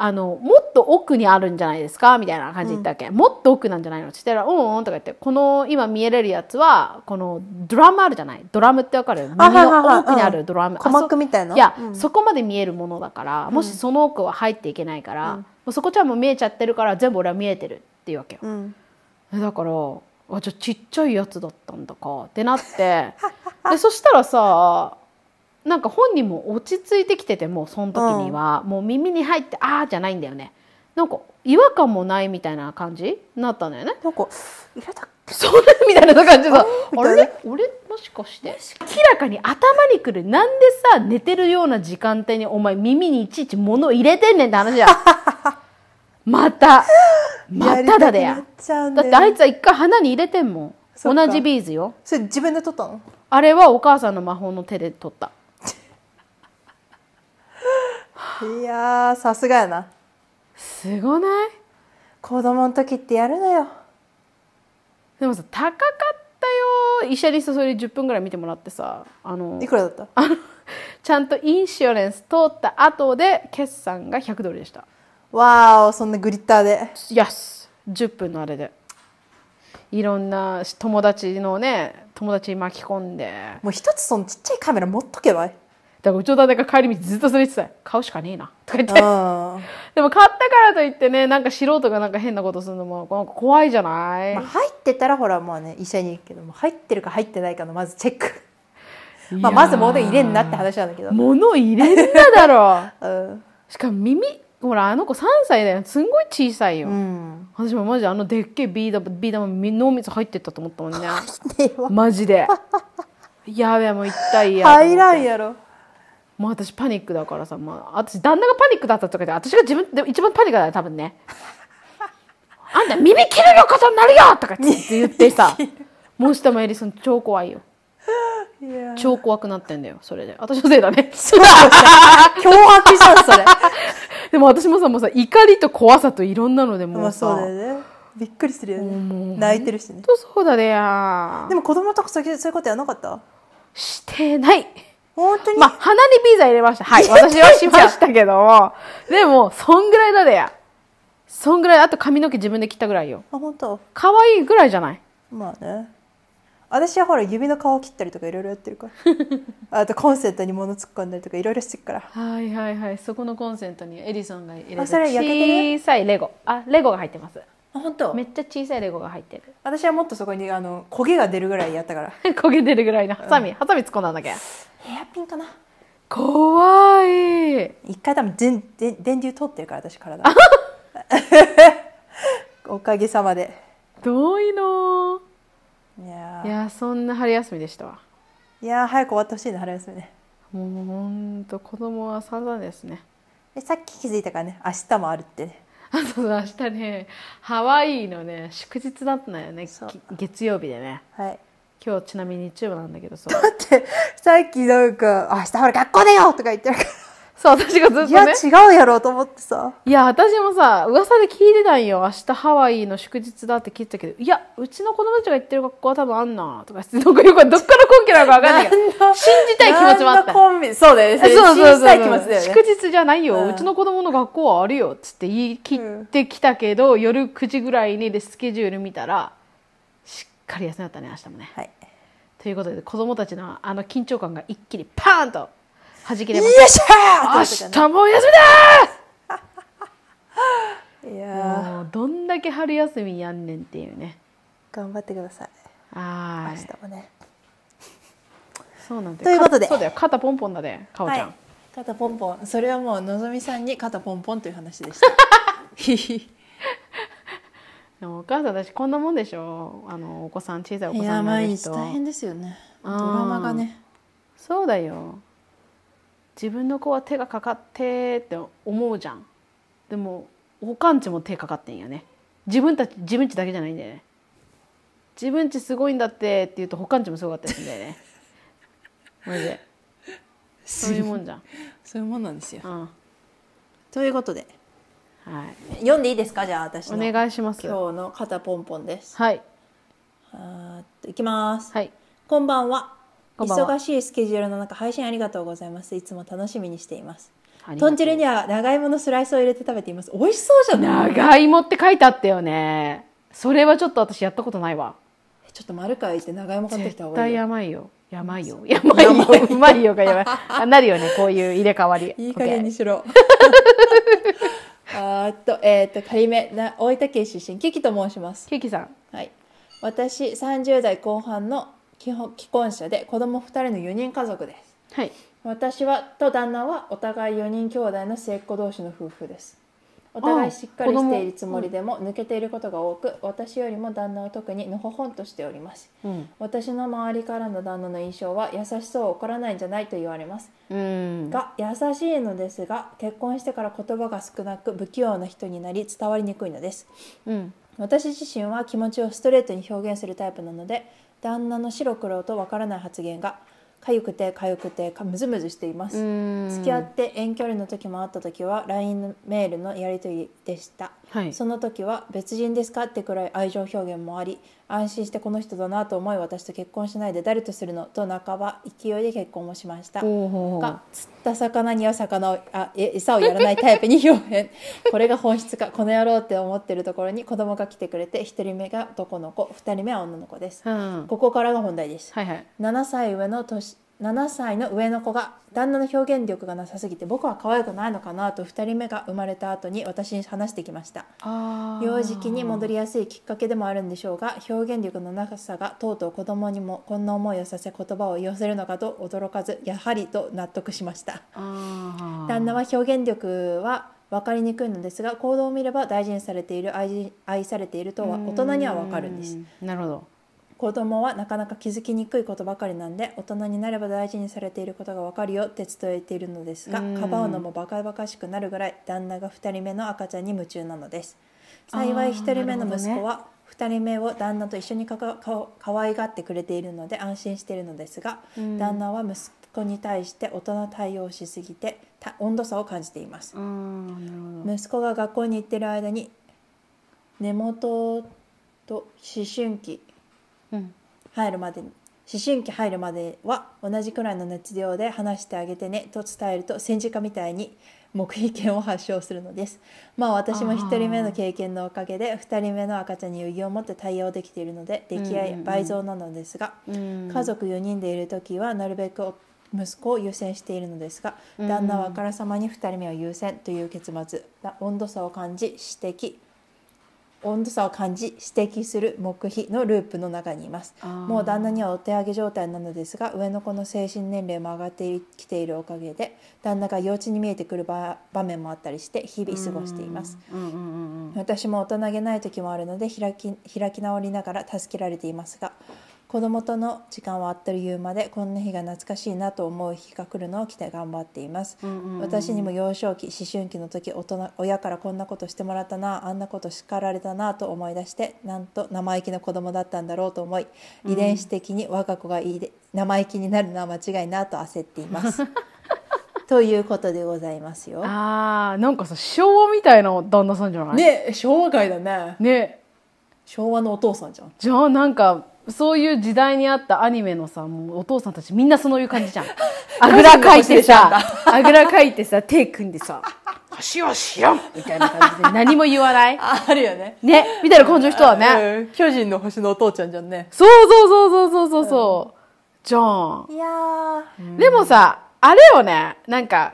あのもっと奥にあるんじゃないですか?」みたいな感じ言ったわけ、もっと奥なんじゃないの?」って言ったら「うんうん」とか言ってこの今見えれるやつはこのドラムあるじゃないドラムってわかる耳の奥にあるドラム、鼓膜みたいないや、そこまで見えるものだからもしその奥は入っていけないから、もうそこちゃんも見えちゃってるから全部俺は見えてるって。っていうわけよ、うん、だからあじゃあちっちゃいやつだったんだかってなってでそしたらさなんか本人も落ち着いてきててもうその時には、うん、もう耳に入って「ああ」じゃないんだよねなんか違和感もないみたいな感じになったんだよねなんか入れたっけそれみたいな感じさあれ俺もしかして明らかに頭にくるなんでさ寝てるような時間帯にお前耳にいちいち物入れてんねんって話じゃん またまただでやだってあいつは一回花に入れてんもん同じビーズよそれ自分で取ったのあれはお母さんの魔法の手で取ったいやさすがやなすごない子供の時ってやるのよでもさ高かったよ医者にさそれ10分ぐらい見てもらってさあのいくらだったあのちゃんとインシュレンス通った後で決算が100ドルでしたわおそんなグリッターで Yes10 分のあれでいろんな友達のね友達に巻き込んでもう一つそのちっちゃいカメラ持っとけばいいだからうちの旦那が帰り道ずっとそれ言ってた買うしかねえなとか言って でも買ったからといってねなんか素人がなんか変なことするのもなんか怖いじゃない、まあ、入ってたらほらもうね医者に行くけども入ってるか入ってないかのまずチェックまあまず物入れんなって話なんだけど物入れんなだろ、うん、しかも耳ほらあの子3歳だよすんごい小さいよ、うん、私もマジあのでっけえビー玉ビー玉脳み水入ってったと思ったもんねマジで やべえもう一体や入らんやろもう私パニックだからさ、まあ、私旦那がパニックだったとかで私が自分で一番パニックだよ多分ね あんた耳切れることになるよとかって言ってさもう下もエリソン超怖いよ超怖くなってんだよそれで私のせいだね 脅迫したそれ でも私もさもうさ怒りと怖さといろんなのでもうさ、まあ、そうだよねびっくりするよね泣いてるしねとそうだねやでも子供とかそういうことやなかったしてない本当にまあ鼻にピザ入れましたはい私はしましたけどでもそんぐらいだでやそんぐらいあと髪の毛自分で切ったぐらいよあ本当可愛いぐらいじゃないまあね私はほら指の皮を切ったりとかいろいろやってるから あとコンセントに物突っ込んだりとかいろいろしてるからはいはいはいそこのコンセントにエリソンが入れて小さいレゴあレゴが入ってます本当めっちゃ小さいレゴが入ってる私はもっとそこにあの焦げが出るぐらいやったから 焦げ出るぐらいのハサミ、うん、ハサミ突っ込んだんだけヘアピンかな怖い一回多分電電電流通ってるから私体 おかげさまで遠いのいやそんな春休みでしたわいや早く終わってほしいな春休みねもうほんと子供は散々ですねえさっき気づいたからね明日もあるってね あそうそう明日ねハワイのね祝日だったんだよね月曜日でねはい今日ちなみに日曜なんだけどそうだってさっきなんか「明日ほら学校だよ!」とか言ってるからそう私がずっと、ね、いや違うやろうと思ってさいや私もさ噂で聞いてたんよ明日ハワイの祝日だって聞いてたけどいやうちの子供たちが行ってる学校は多分あんなとかしてどっか どっから根拠なのかわかんないけど信じたい気持ちもあったコンビそうだす、ねそうそうそうそう、ね、祝日じゃないよ、うん、うちの子供の学校はあるよっつって言い切ってきたけど、うん、夜9時ぐらいにでスケジュール見たらしっかり休みだったね明日もね、はい、ということで子供たちのあの緊張感が一気にパーンと弾ければよっしゃー明日も休みだ いやどんだけ春休みやんねんっていうね頑張ってくださいはい明日もねそうなんだということでそうだよ肩ポンポンだねかおちゃん、はい、肩ポンポンそれはもうのぞみさんに肩ポンポンという話でした でもお母さん私こんなもんでしょあのお子さん小さいお子さんがいる人いや毎日大変ですよねドラマがねそうだよ自分の子は手がかかってって思うじゃんでもおかんちも手かかってんやね自分たち自分ちだけじゃないんだよね自分ちすごいんだってって言うと保管ちもすごかったりするんだよねマジでそういうもんじゃんそういうもんなんですよ、うん、ということで、はい、読んでいいですかじゃあ私のお願いします今日の肩ポンポンですはいあいきます、はい、こんばんは忙しいスケジュールの中配信ありがとうございますいつも楽しみにしています豚汁には長芋のスライスを入れて食べています美味しそうじゃない長芋って書いてあったよねそれはちょっと私やったことないわちょっと丸川いって長芋買ってきた方がいい絶対甘いよやばいよ。やばいよ。うまいよがやばい。あなるよね、こういう入れ替わり。いい加減にしろ。あっと、えっ、と、仮目、な、大分県出身、キキと申します。キキさん。はい。私、30代後半の既婚者で子供2人の4人家族ですはい私はと旦那はお互い4人兄弟の末っ子同士の夫婦ですお互いしっかりしているつもりでも抜けていることが多く、私よりも旦那は特にのほほんとしております、うん、私の周りからの旦那の印象は優しそう怒らないんじゃないと言われます、うん、が優しいのですが結婚してから言葉が少なく不器用な人になり伝わりにくいのです、うん、私自身は気持ちをストレートに表現するタイプなので旦那の白黒とわからない発言が痒くて痒くてかむずむずしています付き合って遠距離の時もあった時は LINE メールのやり取りでしたはい、その時は「別人ですか?」ってくらい愛情表現もあり安心してこの人だなと思い私と結婚しないで誰とするのと半ば勢いで結婚もしましたが釣った魚には魚をあえ餌をやらないタイプに表現これが本質かこの野郎って思ってるところに子供が来てくれて1人目が男の子2人目は女の子です、うん、ここからが本題です、はいはい、7歳上の年7歳の上の子が旦那の表現力がなさすぎて僕は可愛くないのかなと2人目が生まれた後に私に話してきました幼児期に戻りやすいきっかけでもあるんでしょうが表現力のなさがとうとう子供にもこんな思いをさせ言葉を寄せるのかと驚かずやはりと納得しました旦那は表現力は分かりにくいのですが行動を見れば大事にされている愛愛されているとは大人には分かるんですなるほど子供はなかなか気づきにくいことばかりなんで大人になれば大事にされていることがわかるよって伝えているのですがかばうのもバカバカしくなるぐらい旦那が2人目の赤ちゃんに夢中なのです幸い1人目の息子は2人目を旦那と一緒にかかか可愛がってくれているので安心しているのですが、旦那は息子に対して大人対応しすぎて温度差を感じています息子が学校に行ってる間に根元と思春期入るまでに思春期入るまでは同じくらいの熱量で話してあげてねと伝えると戦時下みたいに黙秘権を発症するのですまあ私も1人目の経験のおかげで2人目の赤ちゃんに余裕を持って対応できているので出来合い倍増なのですが、家族4人でいる時はなるべく息子を優先しているのですが旦那はあからさまに2人目を優先という結末温度差を感じ指摘温度差を感じ指摘する黙秘のループの中にいますもう旦那にはお手上げ状態なのですが上の子の精神年齢も上がってきているおかげで旦那が幼稚に見えてくる場面もあったりして日々過ごしています、私も大人げない時もあるので開き開き直りながら助けられていますが子供との時間はあっという間でこんな日が懐かしいなと思う日が来るのを期待頑張っています、うんうんうん、私にも幼少期思春期の時大人親からこんなことしてもらったなあんなこと叱られたなと思い出してなんと生意気な子供だったんだろうと思い遺伝子的に我が子がいいで生意気になるのは間違いなと焦っています。ということでございますよ。ああ、なんかさ、昭和みたいな旦那さんじゃないね、昭和界だね。ね。昭和のお父さんじゃん。じゃあなんか、そういう時代にあったアニメのさもうお父さんたちみんなそういう感じじゃん あぐらかいてさ あぐらかいてさ手組んでさ「足をしろ!」みたいな感じで何も言わない あるよねねみたいな感じの人はね、巨人の星のお父ちゃんじゃんねそうそうそうそうそうそうそう、じゃんいやでもさあれよねなんか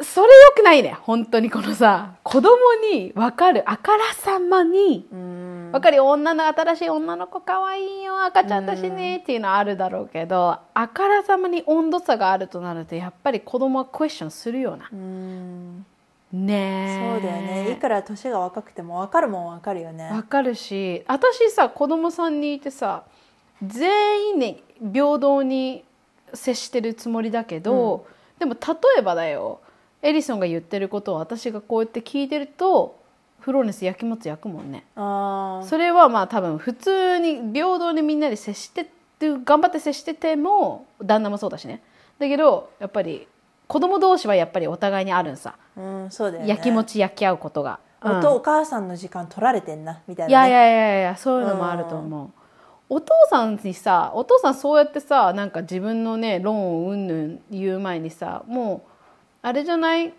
それよくないね本当にこのさ子供に分かるあからさまに、うんわかる女の新しい女の子かわいいよ赤ちゃんだしねっていうのはあるだろうけど、あからさまに温度差があるとなるとやっぱり子供はクエスチョンするような。うねそうだよねいくら年が若くても分かるもん分かるよね分かるし私さ子供さんにいてさ全員ね平等に接してるつもりだけど、うん、でも例えばだよエリソンが言ってることを私がこうやって聞いてるとフローレンス焼きもつ焼くもんねあそれはまあ多分普通に平等にみんなで接してって頑張って接してても旦那もそうだしねだけどやっぱり子供同士はやっぱりお互いにあるんさ、うんそうだよね、焼きもち焼き合うことが、うん、おお母さんの時間取られてんなみたいな、ね、いやいやいやいやそういうのもあると思う、うんお父さんにさお父さんそうやってさなんか自分のねローンをうんぬん言う前にさもうあれじゃない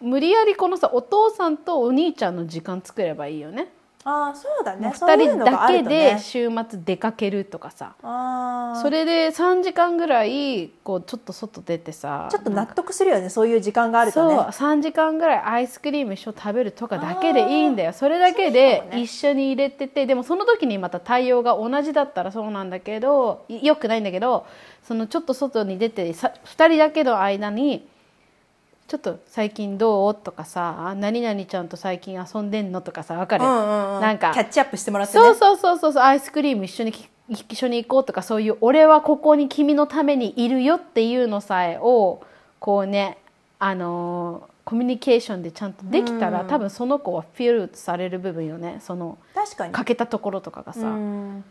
無理やりこのさお父さんとお兄ちゃんの時間作ればいいよね。ああそうだね二人だけで週末出かけるとかさ、ね、それで3時間ぐらいこうちょっと外出てさちょっと納得するよねそういう時間があるとねそう3時間ぐらいアイスクリーム一緒食べるとかだけでいいんだよそれだけで一緒に入れてて、ね、でもその時にまた対応が同じだったらそうなんだけどよくないんだけどそのちょっと外に出てさ2人だけの間に。ちょっと最近どうとかさ何々ちゃんと最近遊んでんのとかさ分かる、うんうん、なんかキャッチアップしてもらって、ね、そうそうそうそうアイスクリーム一緒に一緒に行こうとかそういう俺はここに君のためにいるよっていうのさえをこうねあのー、コミュニケーションでちゃんとできたら、うん、多分その子はフィールされる部分よねその確かに欠けたところとかがさ。うん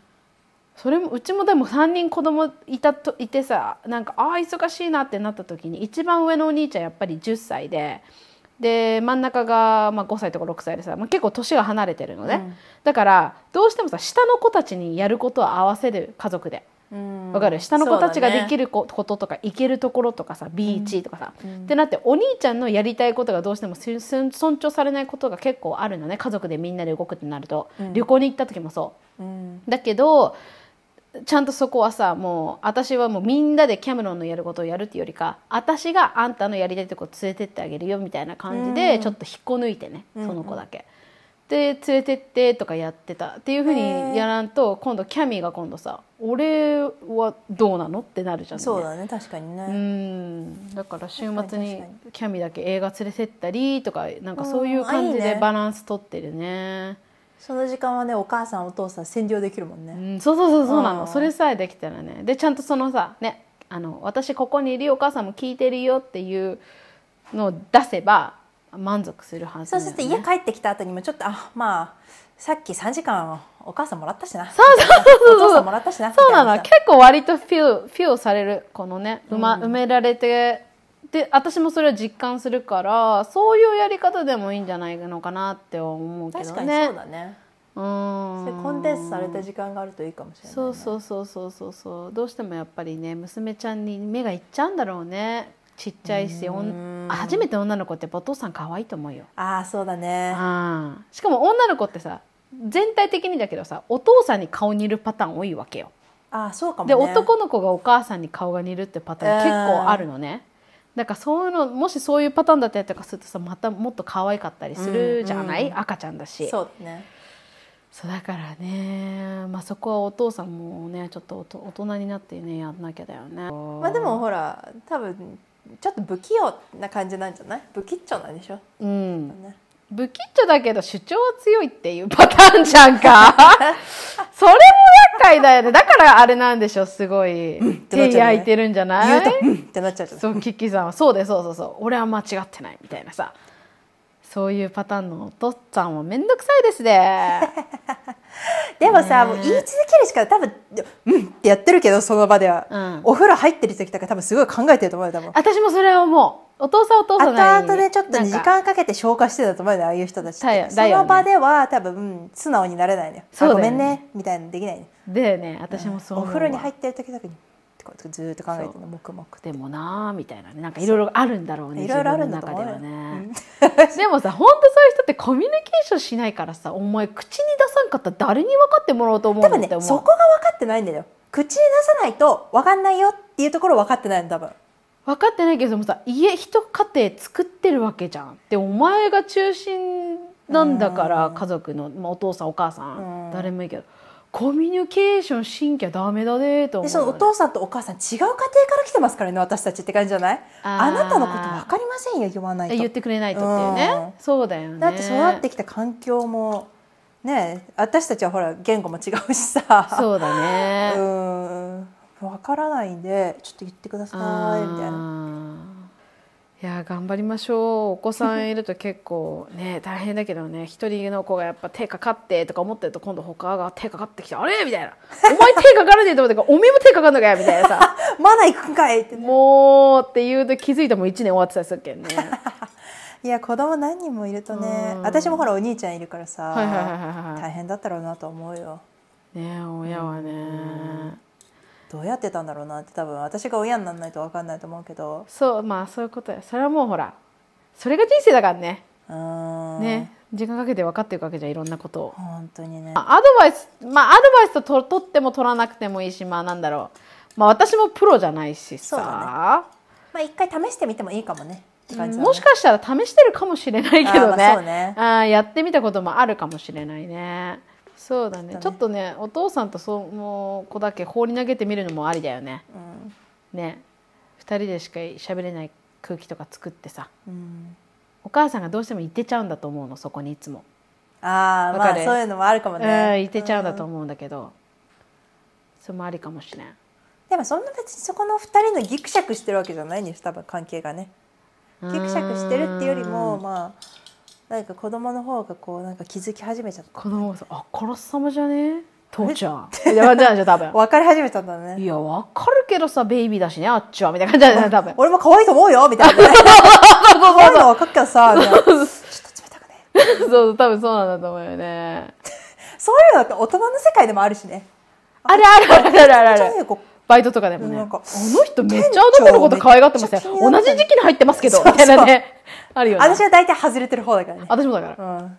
それもうちもでも3人子供いたといてさなんかああ忙しいなってなった時に一番上のお兄ちゃんやっぱり10歳で。で真ん中が、まあ、5歳とか6歳でさ、まあ、結構年が離れてるのね、うん、だからどうしてもさ下の子たちにやることを合わせる家族でわかる下の子たちができることとか、ね、行けるところとかさビーチとかさ、うん、ってなってお兄ちゃんのやりたいことがどうしても尊重されないことが結構あるのね家族でみんなで動くってなると、うん、旅行に行った時もそう。だけどちゃんとそこはさもう私はもうみんなでキャメロンのやることをやるっていうよりか私があんたのやりたいとこ連れてってあげるよみたいな感じで、ちょっと引っこ抜いてね、うん、その子だけ。で連れてってとかやってたっていうふうにやらんと今度キャミーが今度さ俺はどうなのってなるじゃん、ね、そうだね確かにねうんだから週末にキャミーだけ映画連れてったりとかなんかそういう感じでバランス取ってるね。その時間はねお母さんお父さん占領できるもんね、うん、そうそうそうそうなの、それさえできたらねでちゃんとそのさねあの私ここにいるよお母さんも聞いてるよっていうのを出せば満足するはず、ね、そうして家帰ってきた後にもちょっとあまあさっき3時間お母さんもらったしなそうそうそうそうお父さんもらったしなそうなの結構割とフィルフィルされるこのね、うま、埋められてで私もそれは実感するからそういうやり方でもいいんじゃないのかなって思うけどね。確かにそうだねうんコンテンツされた時間があるといいかもしれない、ね、そうそうそうそうそうそうどうしてもやっぱりね娘ちゃんに目がいっちゃうんだろうねちっちゃいし初めて女の子ってお父さん可愛いと思うよああそうだねしかも女の子ってさ全体的にだけどさお父さんに顔似るパターン多いわけよあそうかも、ね、で男の子がお母さんに顔が似るってパターン結構あるのね、だからそういうのもしそういうパターンだったりとかするとさまたもっと可愛かったりするじゃない、うんうん、赤ちゃんだしそうねそうだからね、まあ、そこはお父さんもねちょっと大人になってねやんなきゃだよねまあでもほら多分ちょっと不器用な感じなんじゃない不吉祥なんでしょうん、ね不吉祥だけど主張強いっていうパターンじゃんか それも厄介だよねだからあれなんでしょう、すごい、う手焼いてるんじゃない、うん、ってなっちゃうそうキッキーさんはそうでそうそうそう俺は間違ってないみたいなさそういうパターンのお父さんは面倒くさいですね でもさ、もう言い続けるしか多分、うんってやってるけど、その場では。うん、お風呂入ってる時とか多分すごい考えてると思うよ、多分。私もそれは思う。お父さんお父さんが後々でちょっと時間かけて消化してたと思うよ、ああいう人たちって。その場では多分、素直になれないのよ。そう、ね、ごめんね、みたいなのできないの。だよね、私もそう、うお風呂に入ってる時とかに、ずっと考えてるの黙々でもなーみたいなねなんかいろいろあるんだろうねいろいろあるんだとう、ね、でもさ本当そういう人ってコミュニケーションしないからさお前口に出さんかったら誰に分かってもらおうと思う多分ねそこが分かってないんだよ口に出さないと分かんないよっていうところ分かってないの多分分かってないけどもさ家一家庭作ってるわけじゃんでお前が中心なんだから家族の、まあ、お父さんお母さん誰もいいけど。コミュニケーションしんきゃダメだねと思う、ね、そのお父さんとお母さん違う家庭から来てますからね私たちって感じじゃないあなたのこと分かりませんよ言わないと言ってくれないとっていうね、うん、そうだよねだって育ってきた環境もね私たちはほら言語も違うしさそうだねうん分からないんでちょっと言ってくださいみたいな。いや頑張りましょうお子さんいると結構ね大変だけどね一人の子がやっぱ手かかってとか思ってると今度他が手かかってきて「あれ?」みたいな「お前手かからねえと思ったかおめえも手かかんのかよ」みたいなさ「まだ行くんかい」って、ね、もうって言うと気づいたもう1年終わってたりするけんね いや子供何人もいるとね私もほらお兄ちゃんいるからさ大変だったろうなと思うよね親はね、どうやってたんだろうなって多分私が親にならないと分かんないと思うけどそうまあそういうことやそれはもうほらそれが人生だからねね時間かけて分かっていくわけじゃいろんなことを本当にね、アドバイスまあアドバイスとと取っても取らなくてもいいしまあなんだろうまあ私もプロじゃないしさ、ね、まあ一回試してみてもいいかもねね、もしかしたら試してるかもしれないけどねあ、ね、あやってみたこともあるかもしれないねそうだね、ね、ちょっとねお父さんとその子だけ放り投げてみるのもありだよね、うん、ね2人でしか喋れない空気とか作ってさ、うん、お母さんがどうしても行ってちゃうんだと思うのそこにいつもああまあそういうのもあるかもね、行ってちゃうんだと思うんだけど、うん、それもありかもしれんでもそんな別にそこの2人のギクシャクしてるわけじゃないんです多分関係がねギクシャクしてるっていうよりもまあなんか子供の方がこうなんか気づき始めちゃった子供がさ「あ殺す様じゃね父ちゃん」じ多分かり始めちゃったんだねいや分かるけどさベイビーだしねあっちはみたいな感じだ 多分俺も可愛いと思うよみたいな、ね、かるけどさ ちょっと冷たくねそう多分そうなんだと思うよねそういうのって大人の世界でもあるしねあるあるあるあるあるあバイトとかでもね、あの人めっちゃあの子のこと可愛がってますよ。同じ時期に入ってますけどみたいなねあるよね私は大体外れてる方だからね私もだから、うん、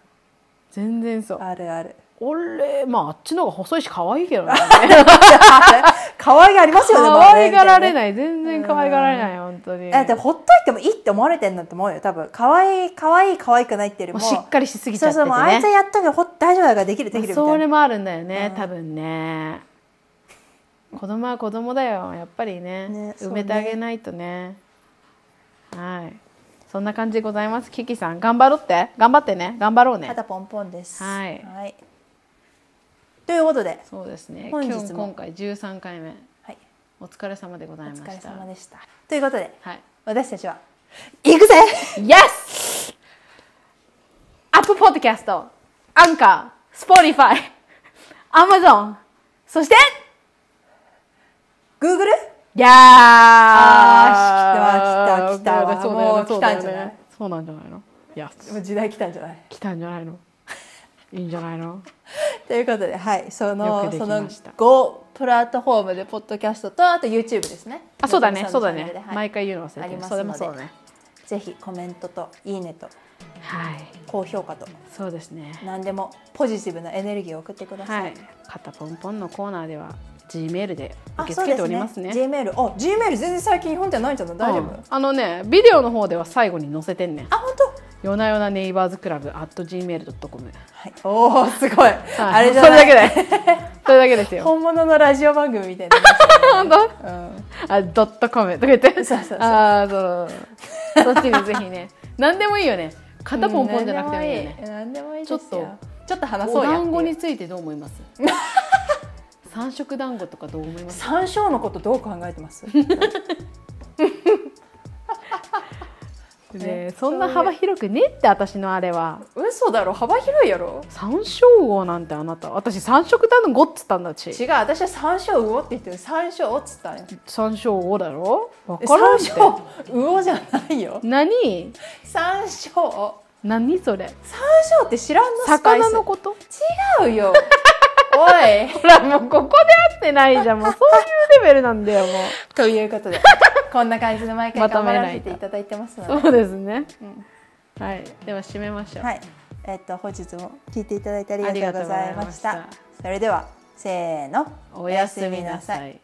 全然そうあるある俺まああっちの方が細いし可愛いけどね 可愛がありますよね可愛がられない全然可愛がられない本当にえでほっといてもいいって思われてんだと思うよ多分可愛い可愛い可愛くないっていうよりもしっかりしすぎちゃってて、ね、そうそうあいつやっとけば大丈夫だからできるできるみたいなそれもあるんだよね、うん、多分ね子供は子供だよやっぱりね、ね、埋めてあげないとね、ね、はいそんな感じでございます。キキさん、頑張ろうって頑張ってね。頑張ろうね。肩ポンポンです。はい。はい、ということで、そうですね。本日今回十三回目。はい。お疲れ様でございました。お疲れ様でした。ということで、はい、私たちは行くぜ !Yes! アップポッドキャスト、アンカー、スポーティファイ、アマゾン、そして、グーグル。いやーあ来た来た来たもう来たんじゃないそうなんじゃないのいやも時代来たんじゃない来たんじゃないのいいんじゃないのということではいそのその5プラットフォームでポッドキャストとあと YouTube ですねあそうだねそうだね、はい、毎回言うの忘れてるそれもそうねぜひコメントといいねとはい、高評価とそうですね何でもポジティブなエネルギーを送ってください、はい、肩ポンポンのコーナーでは Gmail で受け付けておりますね。すね g m a i あ Gmail 全然最近本じゃないじゃない？大丈夫、うん、あのねビデオの方では最後に載せてんね。あ本当。よなよなネイバーズクラブ at gmail ドットコム。はい。おおすごい。はい、あれじゃない。それだけで。それだけですよ。本物のラジオ番組みたいな。本当？うん。あドットコムとか言って。そうそうそう。あそう。そっちにぜひね。何でもいいよね。肩ポンポンじゃなくてもいいよね。何でもいい。ちょっとちょっと話そうや。団子についてどう思います？三色団子とかどう思います三椒のことどう考えてますねそんな幅広くねって私のあれは嘘だろ幅広いやろ三椒魚なんてあなた私三色団子っつったんだち違う私は三椒魚って言ってる三山椒っつったんよ山椒魚だろ分からんって山椒魚じゃないよ何三椒何それ山椒って知らんの魚のこと違うよ おいほらもうここで合ってないじゃんもうそういうレベルなんだよもう ということで こんな感じで毎回頑張らせていただいてますので、ま、そうですね、うん、はいでは締めましょうはいえっ、と本日も聞いていただいてありがとうございましたそれではせーのおやすみなさい